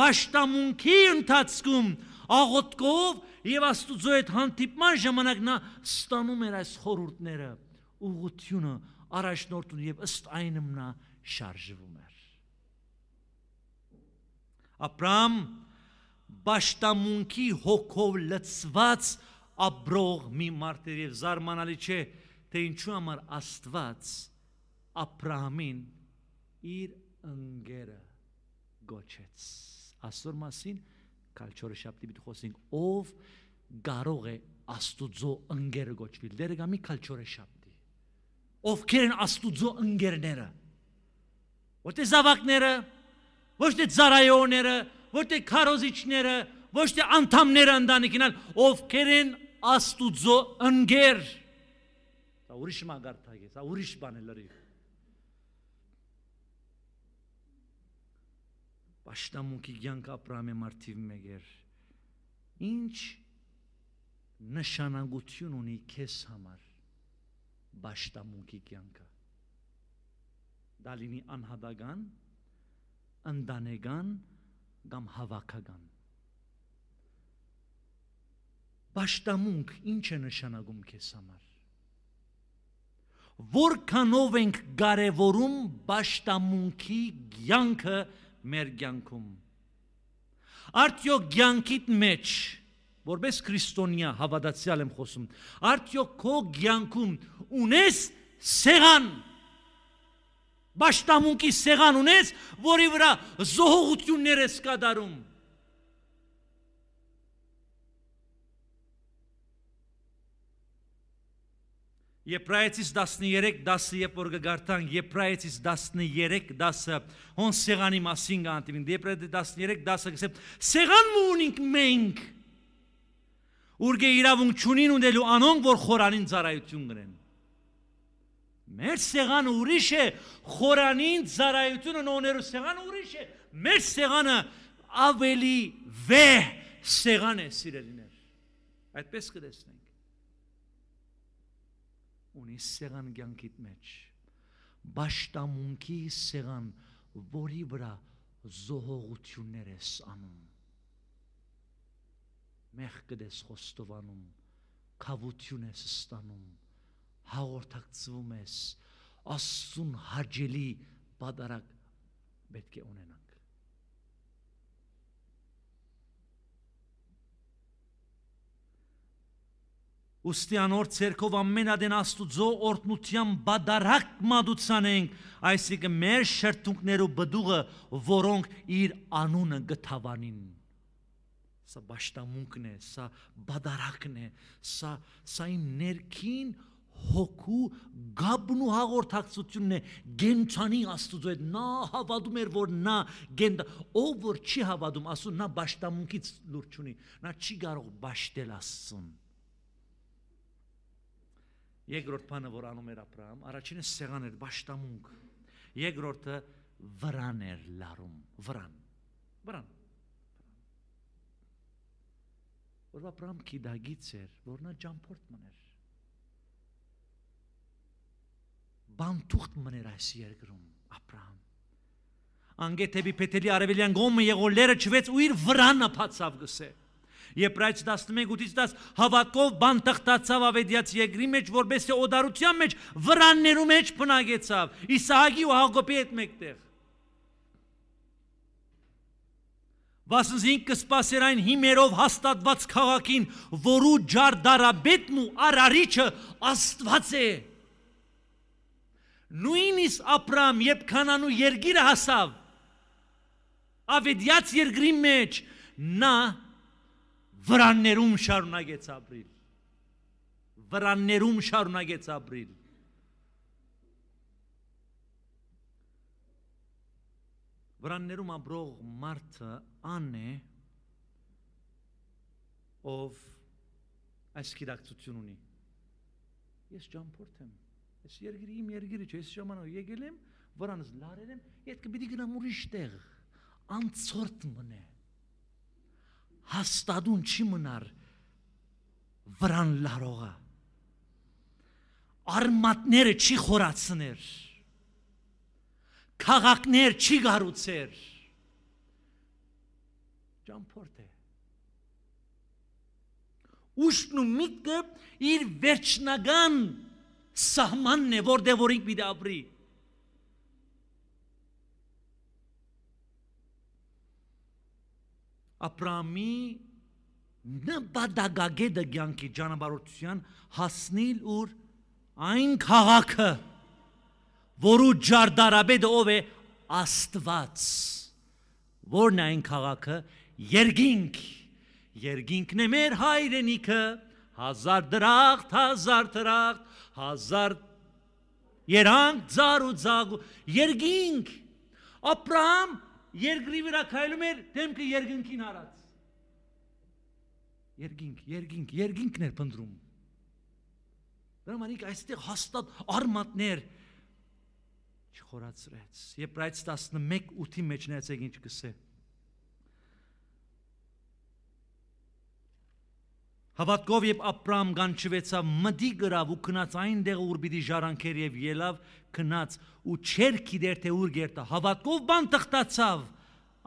աշտամունքի ընթացքում աղոտկով եւ Աստուծո այդ հանդիպման ժամանակ նա ստանում էր այս խորհուրդները ուղությունը առաջնորդուն եւ ըստ այնմ նա շարժվում էր Աբրամ աշտամունքի հոգով լծված ապրող մի մարդ էր եւ զարմանալի չէ թե ինչու համար Աստված Աբրահամին իր ընկերը գոչեց աստծո մասին կալչորը շաբթի պիտի խոսենք ով կարող է աստուծո ընկերը գոչվել դերը գամի կալչորը շաբթի ովքեր են աստուծո ընկերները ոչ թե զավակները ոչ թե ծարայոները ոչ թե քարոզիչները ոչ թե անդամները ընտանիքին ովքեր են աստուծո ընկեր սա ուրիշ մագարտակ է սա ուրիշ բան է լրիվ Պաշտամունքի ցանկ ապրամ եմ արդիվ մեգեր։ Ինչ նշանակություն ունի քեզ համար պաշտամունքի ցանկը։ Դա լինի անհատական, ընտանեկան կամ հավաքական։ Պաշտամունք ինչ է նշանակում քեզ համար։ Որքանով ենք կարևորում աշտամունքի ցանկը մեր կյանքում։ Արդյոք կյանքիդ մեջ, որպես քրիստոնյա հավատացյալ եմ խոսում, արդյոք քո կյանքում ունես սեղան Բաշտամունքի սեղան ունես, որի վրա զոհողություններ ես կատարում։ Եբրայեցիս 13:10-ը երբ որ գարթանք Եբրայեցիս 13:10-ը հոն սեղանի մասին գանտին դե Եբրայեցի 13:10-ը գսեմ սեղան մունինք մենք ուրգե իրավունք ունին ունելու անոնք որ խորանին ծառայություն գրեն մեր սեղանը ուրիշ է խորանին ծառայությունը նոներու սեղանը ուրիշ է մեր սեղանը ավելի վեհ սեղան է սիրելիներ այդպես կտեսնենք ունի սեղան կյանքիդ մեջ բաշտամունքի սեղան որի վրա զոհողություններ ես անում մեղքդ ես խոստովանում քավություն ես ստանում հաղորդակցվում ես աստծուն հաճելի պատարակ պետք է ունենանք Ուստի անոր ցերկով ամենադեն Աստուծո օրտնության բադարակ մատուցանենք, այսինքն մեր շրթունքներու բդուղը, որոնք իր անունը գտավանին։ Սա ճշտամունքն է, սա բադարակն է, սա սա իմ ներքին հոգու գաբն ու հաղորդակցությունն է գենչանի աստուծո հետ նա հավատում էր որ նա գենդ ով որ չի հավատում ասում նա ճշտամունքից լուրջ ունի նա չի կարող ճշտել աստծուն Երկրորդ բանը, որ անում էր Աբրահամ, առաջինը սեղան էր, աշտամունք։ Երկրորդը վրան էր լարում, վրան։ Վրան։ Որ Աբրահամ կիդագից էր, որ նա ջամփորդ մներ։ Բանտուղտ մներ այս երկրում Աբրահամ։ Անգետեբի պետելի արևելյան գոմը եղոլերը չվեց ու իր վրանը փացավ գսե։ Եբրայց 11-ից 10 հավակով բան տղտացավ Ավետյաց երկրի մեջ, որբեսի օդարության մեջ վրաններու մեջ բնագեցավ Իսահակի ու Հակոբի հետ մեկտեղ։ 65 կսպասեր այն հիմերով հաստատված քաղաքին, որու ջարդարաբետն ու արարիչը Աստված է։ Նույնիսկ Աբրամ, երբ Կանանու երգիրը հասավ, Ավետյաց երկրի մեջ նա վրաններում շարունակեց ապրիլ։ Վրաններում շարունակեց ապրիլ։ Վրաններում ապրող մարդը ան է, ով այս գիտակցություն ունի։ Ես ճամփորդ եմ։ Ես երկրի իմ երկրի չէ, ես ժամանակ եկել եմ, վրանս լարել եմ, իդ կպիտի գնամ ուրիշ տեղ։ Անցորդ մնեմ հաստատուն չի մնար վրան լարողը արմատները չի խորացներ քաղաքներ չի գառուցեր ճամփորդ է ուշն ու միտքը իր վերջնական սահմանն է որտեղ որին պիտի դե ապրի որ ապրամի նպատակագետը ցանկի ճանապարհորդության հասնել ուր այն քաղաքը որու ջարդարաբեդը ով է աստված որն այն քաղաքը երգինք երգինքն է մեր հայրենիքը հազար դրախտ հազար դրախտ հազար երանք ծառ ու ծագ երգինք ապրամ երկրի վրա քայլում էր դեմքը երկնքին արած։ Երկինք, երկինք, երկինքն էր փնտրում։ Դրամանիկ այստեղ հաստատ արմատներ չխորացրեց։ Եբրայց 11:8-ի մեջ նայեցեք ինչ կսե։ Հավատքով եւ Աբրամ գանչվեցավ մդի գրավ ու քնած այն դեղը ուր պիտի ժարանքեր եւ ելավ քնած ու չեր գիտեր թե ուր գերտա հավատքով բան տխտացավ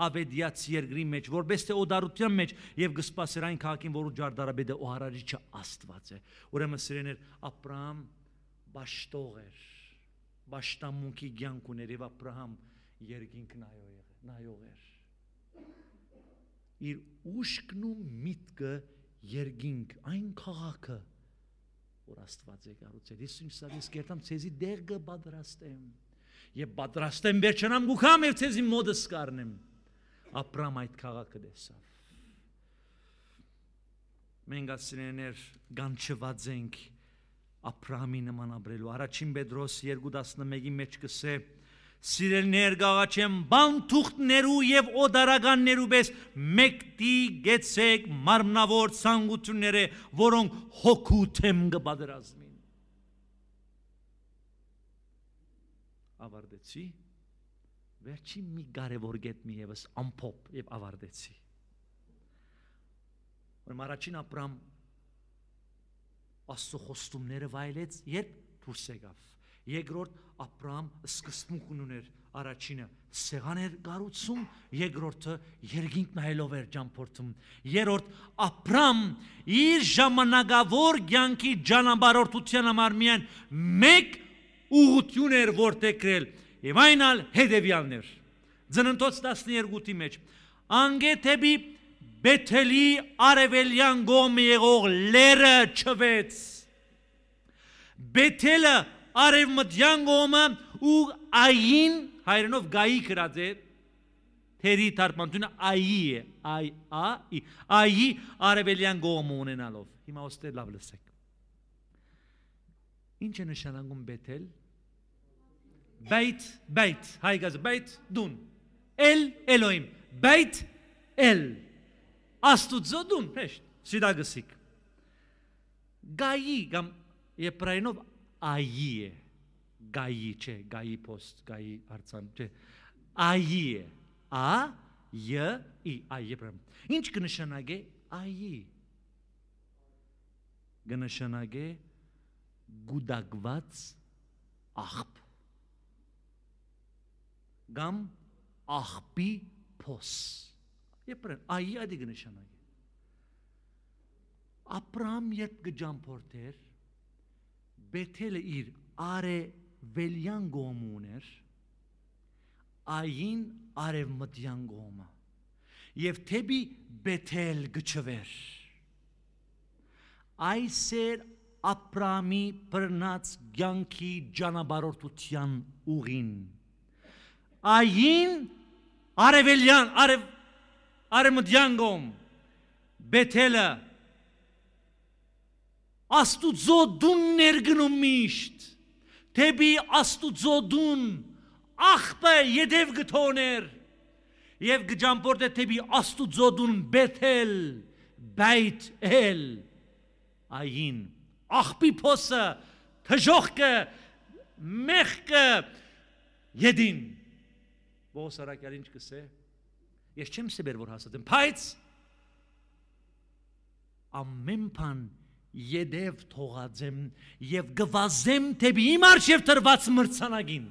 ավեդիաց երկրի մեջ որբես թե օդարության մեջ եւ գսպասեր այն քաղաքին որ ջարդարաբեդը ու հարարիչը Աստված է ուրեմն սիրեներ Աբրամ ճաշտող էր ճաշտամունքի ցանկ ուներ եւ Աբրահամ երկինք նայող էր նայող էր իր ուշքն ու միտքը երկինք, այն քաղաքը, որ Աստված է կառուցել։ Ես ինքս ես կերտամ ցեզի դեղը պատրաստեմ։ Եվ պատրաստեմ վերջնամ գուքամ եւ ցեզի մոդս կառնեմ։ Ապրամ այդ քաղաքը դեսավ։ Մենք ասիներ գանչված ենք Աբրահամի նման ապրելու։ Առաջին Պետրոս 2:11-ի մեջ կսե սիրելներ գաղաչեմ բան թուղթներու եւ օդարականներու պես մեկտի գեցեք մարմնավոր ցանկությունները որոնք հոգու թեմ կբادرազմին ավարտեցի վերջի մի կարևոր գետ մի եւս ամփոփ եւ ավարտեցի որ առաջին ապրամ աստու խոստումները վայելեց երբ դուրս եկավ երկրորդ Աբրահամ սկզբունք ուներ առաջինը սեղաներ կառուցում երկրորդը երկինք նայելով էր ճամփորդում երրորդ Աբրահամ իր ժամանակավոր ցանկի ճանապարհորդության համար միայն մեկ ուղություն էր որտեկրել եւ այնալ հետեւյալներ ծննդոց 12-ի մեջ անգեթեբի Բեթելի արևելյան գոմ եղող լերը չվեց Բեթելը արևմտյան կողմը ու այն հայերենով գայի գրած է թերի թարգմանությունը այի է այ ա ի այի արևելյան կողմը ունենալով հիմա ոստե լավ լսեք ինչ է նշանակում բեթել բայթ բայթ հայկազ բայթ դուն էլ էլոիմ բայթ էլ աստուծո դուն հեշտ սիդագսիկ գայի կամ եբրայնով այի է գայի չէ գայի post գայի արցան չէ այի է ա ե ի այի բրեմ ինչ կնշանակե այի կնշանակե գուդակված աղբ կամ աղբի փոս եբրեն այի ադի կնշանակե ապրամ երբ գջամփորդեր Բեթելը իր արևելյան գոմը ուներ, այն արևմտյան գոմը։ Եվ թեպի Բեթել գճվեր։ Այս էր Աբրամի բռնած ցանկի ճանապարհորդության ուղին։ Այն արևելյան, արև արևմտյան գոմ Բեթելը Աստուծո դուն ներգնում միշտ, թեպի աստուծո դուն, աղպը եդև գթոներ, և գջամպորդ է թեպի աստուծո դուն բեթել, բայտ էլ, այն, աղպի փոսը, թժողքը, մեղքը, եդին, բողոս առակյալ ինչ կսե, ես չեմ սեբեր, որ հասատեմ, պայց, ամեն պան Եդև թողաձեմ եւ գվազեմ թեպի իմ արշև դրված մրցանագին։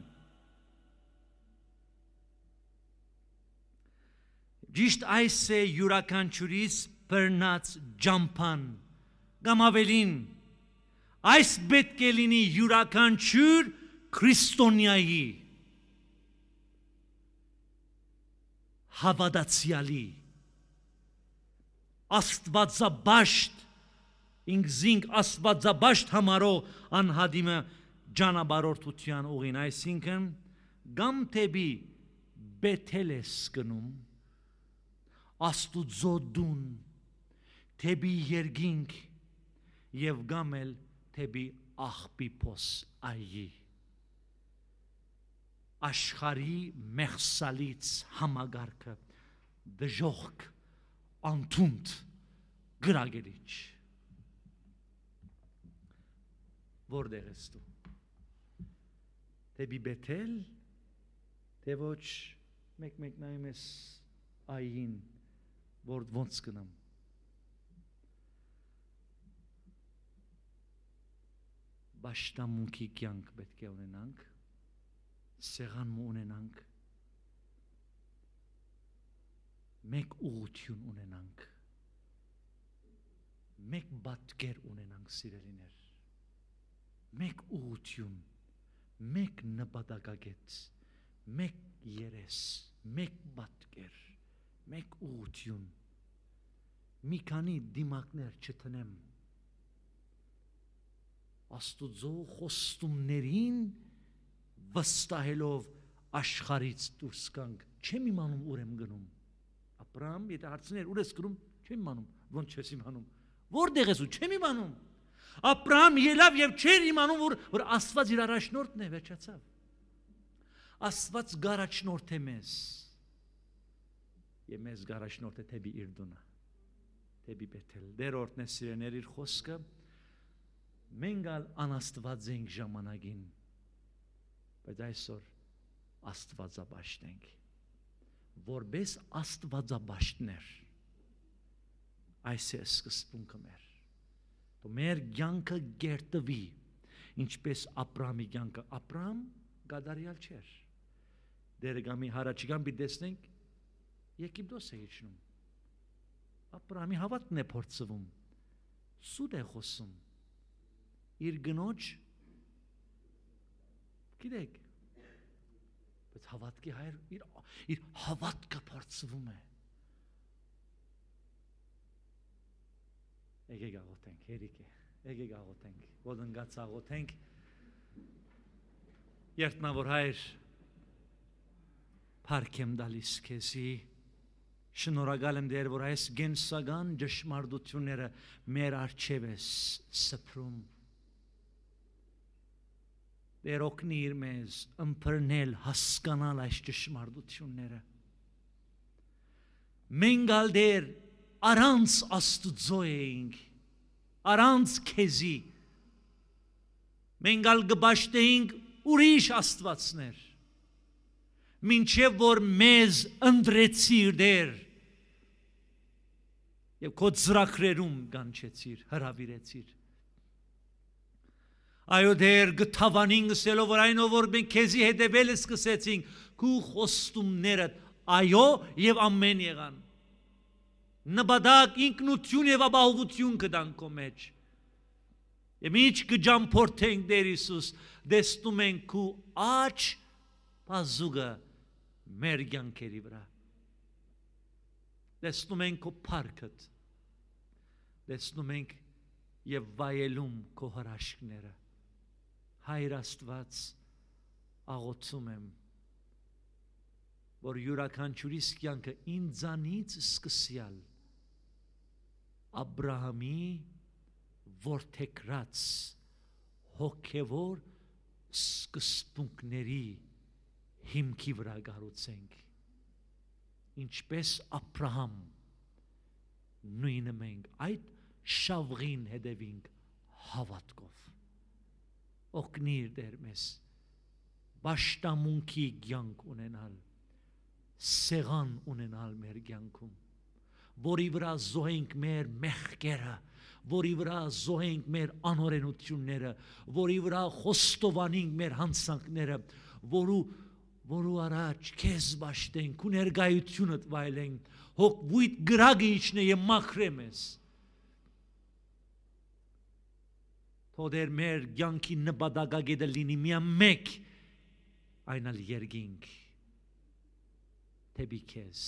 Ճիշտ այս է յուրաքանչյուրիս բռնած ջամփան կամ ավելին։ Այս պետք է լինի յուրաքանչյուր քրիստոնյայի հավատացյալի աստվածաբաշտ ինքզինք աստվածաբաշտ համարող անհադիմը ճանապարհորդության ուղին, այսինքն գամ թեպի Բեթել ես գնում Աստուծո դուն թեպի երգինք եւ գամ էլ թեպի աղբիփոս այի աշխարի մեղսալից համագարկը դժողք անթունդ գրագելիչ Որտեղ ես դու։ Դեպի Բեթել, թե ոչ մեկ-մեկ նայում ես ային, որ ոնց կնամ։ Բաշտամունքի կյանք պետք է ունենանք, սեղան մու ունենանք, մեկ ուղություն ունենանք, մեկ բատկեր ունենանք սիրելիներ, մեկ ուղություն, մեկ նպատակագետ, մեկ երես, մեկ պատկեր, մեկ ուղություն։ Մի քանի դիմակներ չտնեմ։ Աստուծո խոստումներին վստահելով աշխարից դուրս գանք, չեմ իմանում ուր եմ գնում։ Աբրահամ եթե հարցներ ուր ես գնում, չեմ իմանում, ոնց չես իմանում։ Որտեղ ես ու չեմ իմանում։ Աբրահամ ելավ եւ չէր իմանում որ որ Աստված իր առաջնորդն է վերջացավ։ Աստված գարաչնորդ է մեզ։ Եվ մեզ գարաչնորդ է թեպի իր դունը։ Թեպի Բեթել։ Դերորդն է սիրեներ իր խոսքը։ Մենք ալ անաստված ենք ժամանակին։ Բայց այսօր աստվածաբաշտ ենք որբես աստվածաբաշտներ այս է սկզբունքը մեր Դու մեր ցանկը գերտվի, ինչպես Աբրամի ցանկը, Աբրամ գադարյալ չէր։ Դերգամի հարաճիգան պիտի տեսնենք Եգիպտոս է իջնում։ Աբրամի հավատն է փորձվում։ Սուտ է խոսում։ Իր գնոջ գիտեք բայց հավատքի հայր իր իր հավատքը բարձվում է Եկեք աղոթենք, երիկ է։ Եկեք աղոթենք, ոդնգաց աղոթենք։ Երտնավոր հայր, փառք եմ դալիս քեզի։ Շնորհակալ եմ դեր, որ այս գենսական ճշմարտությունները մեր արչև է սփռում։ Դեր օգնիր մեզ ըմբռնել, հասկանալ այս ճշմարտությունները։ Մենք ալ դեր առանց Աստծո էինք, առանց քեզի։ Մենք ալ գբաշտեինք ուրիշ աստվածներ։ Մինչև որ մեզ ընդրեցիր դեր եւ քո ծրակրերում գանչեցիր, հրավիրեցիր։ Այո դեր գտավանին գսելով որ այնով որ մենք քեզի հետևել սկսեցինք, քու խոստումներդ այո եւ ամեն եղան։ ամ նպատակ ինքնություն եւ ապահովություն կդան քո մեջ։ Եմ ինչ կջամփորդենք Տեր Հիսուս, դեստում ենք քու աչ բազուգը մեր յանքերի վրա։ Դեստում ենք քո парքդ։ Դեստում ենք եւ վայելում քո հրաշքները։ Հայր Աստված, աղոթում եմ, որ յուրաքանչյուրիս կյանքը ինձանից սկսյալ Աբրահամի որդեգրած հոգևոր սկսպունքների հիմքի վրա գառուցենք ինչպես Աբրահամ նույնը մենք այդ շավղին հետևինք հավատքով օգնիր դեր մեզ աշտամունքի ցանկ ունենալ սեղան ունենալ մեր ցանկում որի վրա զոհենք մեր մեղքերը, որի վրա զոհենք մեր անօրենությունները, որի վրա խոստովանենք մեր հանցանքները, որու որու առաջ քեզ ճաշտենք ու ներգայությունդ վայելենք, հոգ գրագի իջնե եւ մախրեմ ես։ Թոդեր մեր յանքի նպատակագետը լինի միայն մեկ այնալ երգինք թեպի քեզ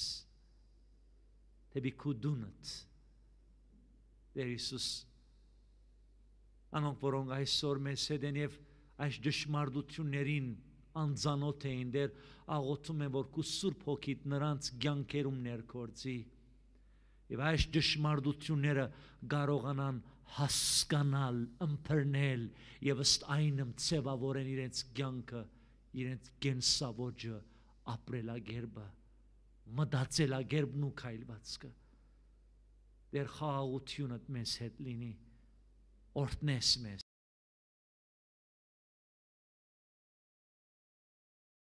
դեպի քու դունդ։ Տեր Հիսուս անոնք որոնք այսօր մեզ հետ են եւ այս դժմարդություններին անծանոթ էին դեր աղոթում են որ քու Սուրբ Հոգիդ նրանց ցանկերում ներկործի եւ այս դժմարդությունները կարողանան հասկանալ, ըմբռնել եւ ըստ այնմ ծևավորեն իրենց ցանկը, իրենց կենսավոճը, ապրելագերբը մտածելագերբն ու քայլվածքը դեր խաղաղությունը մեզ հետ լինի օրտնես մեզ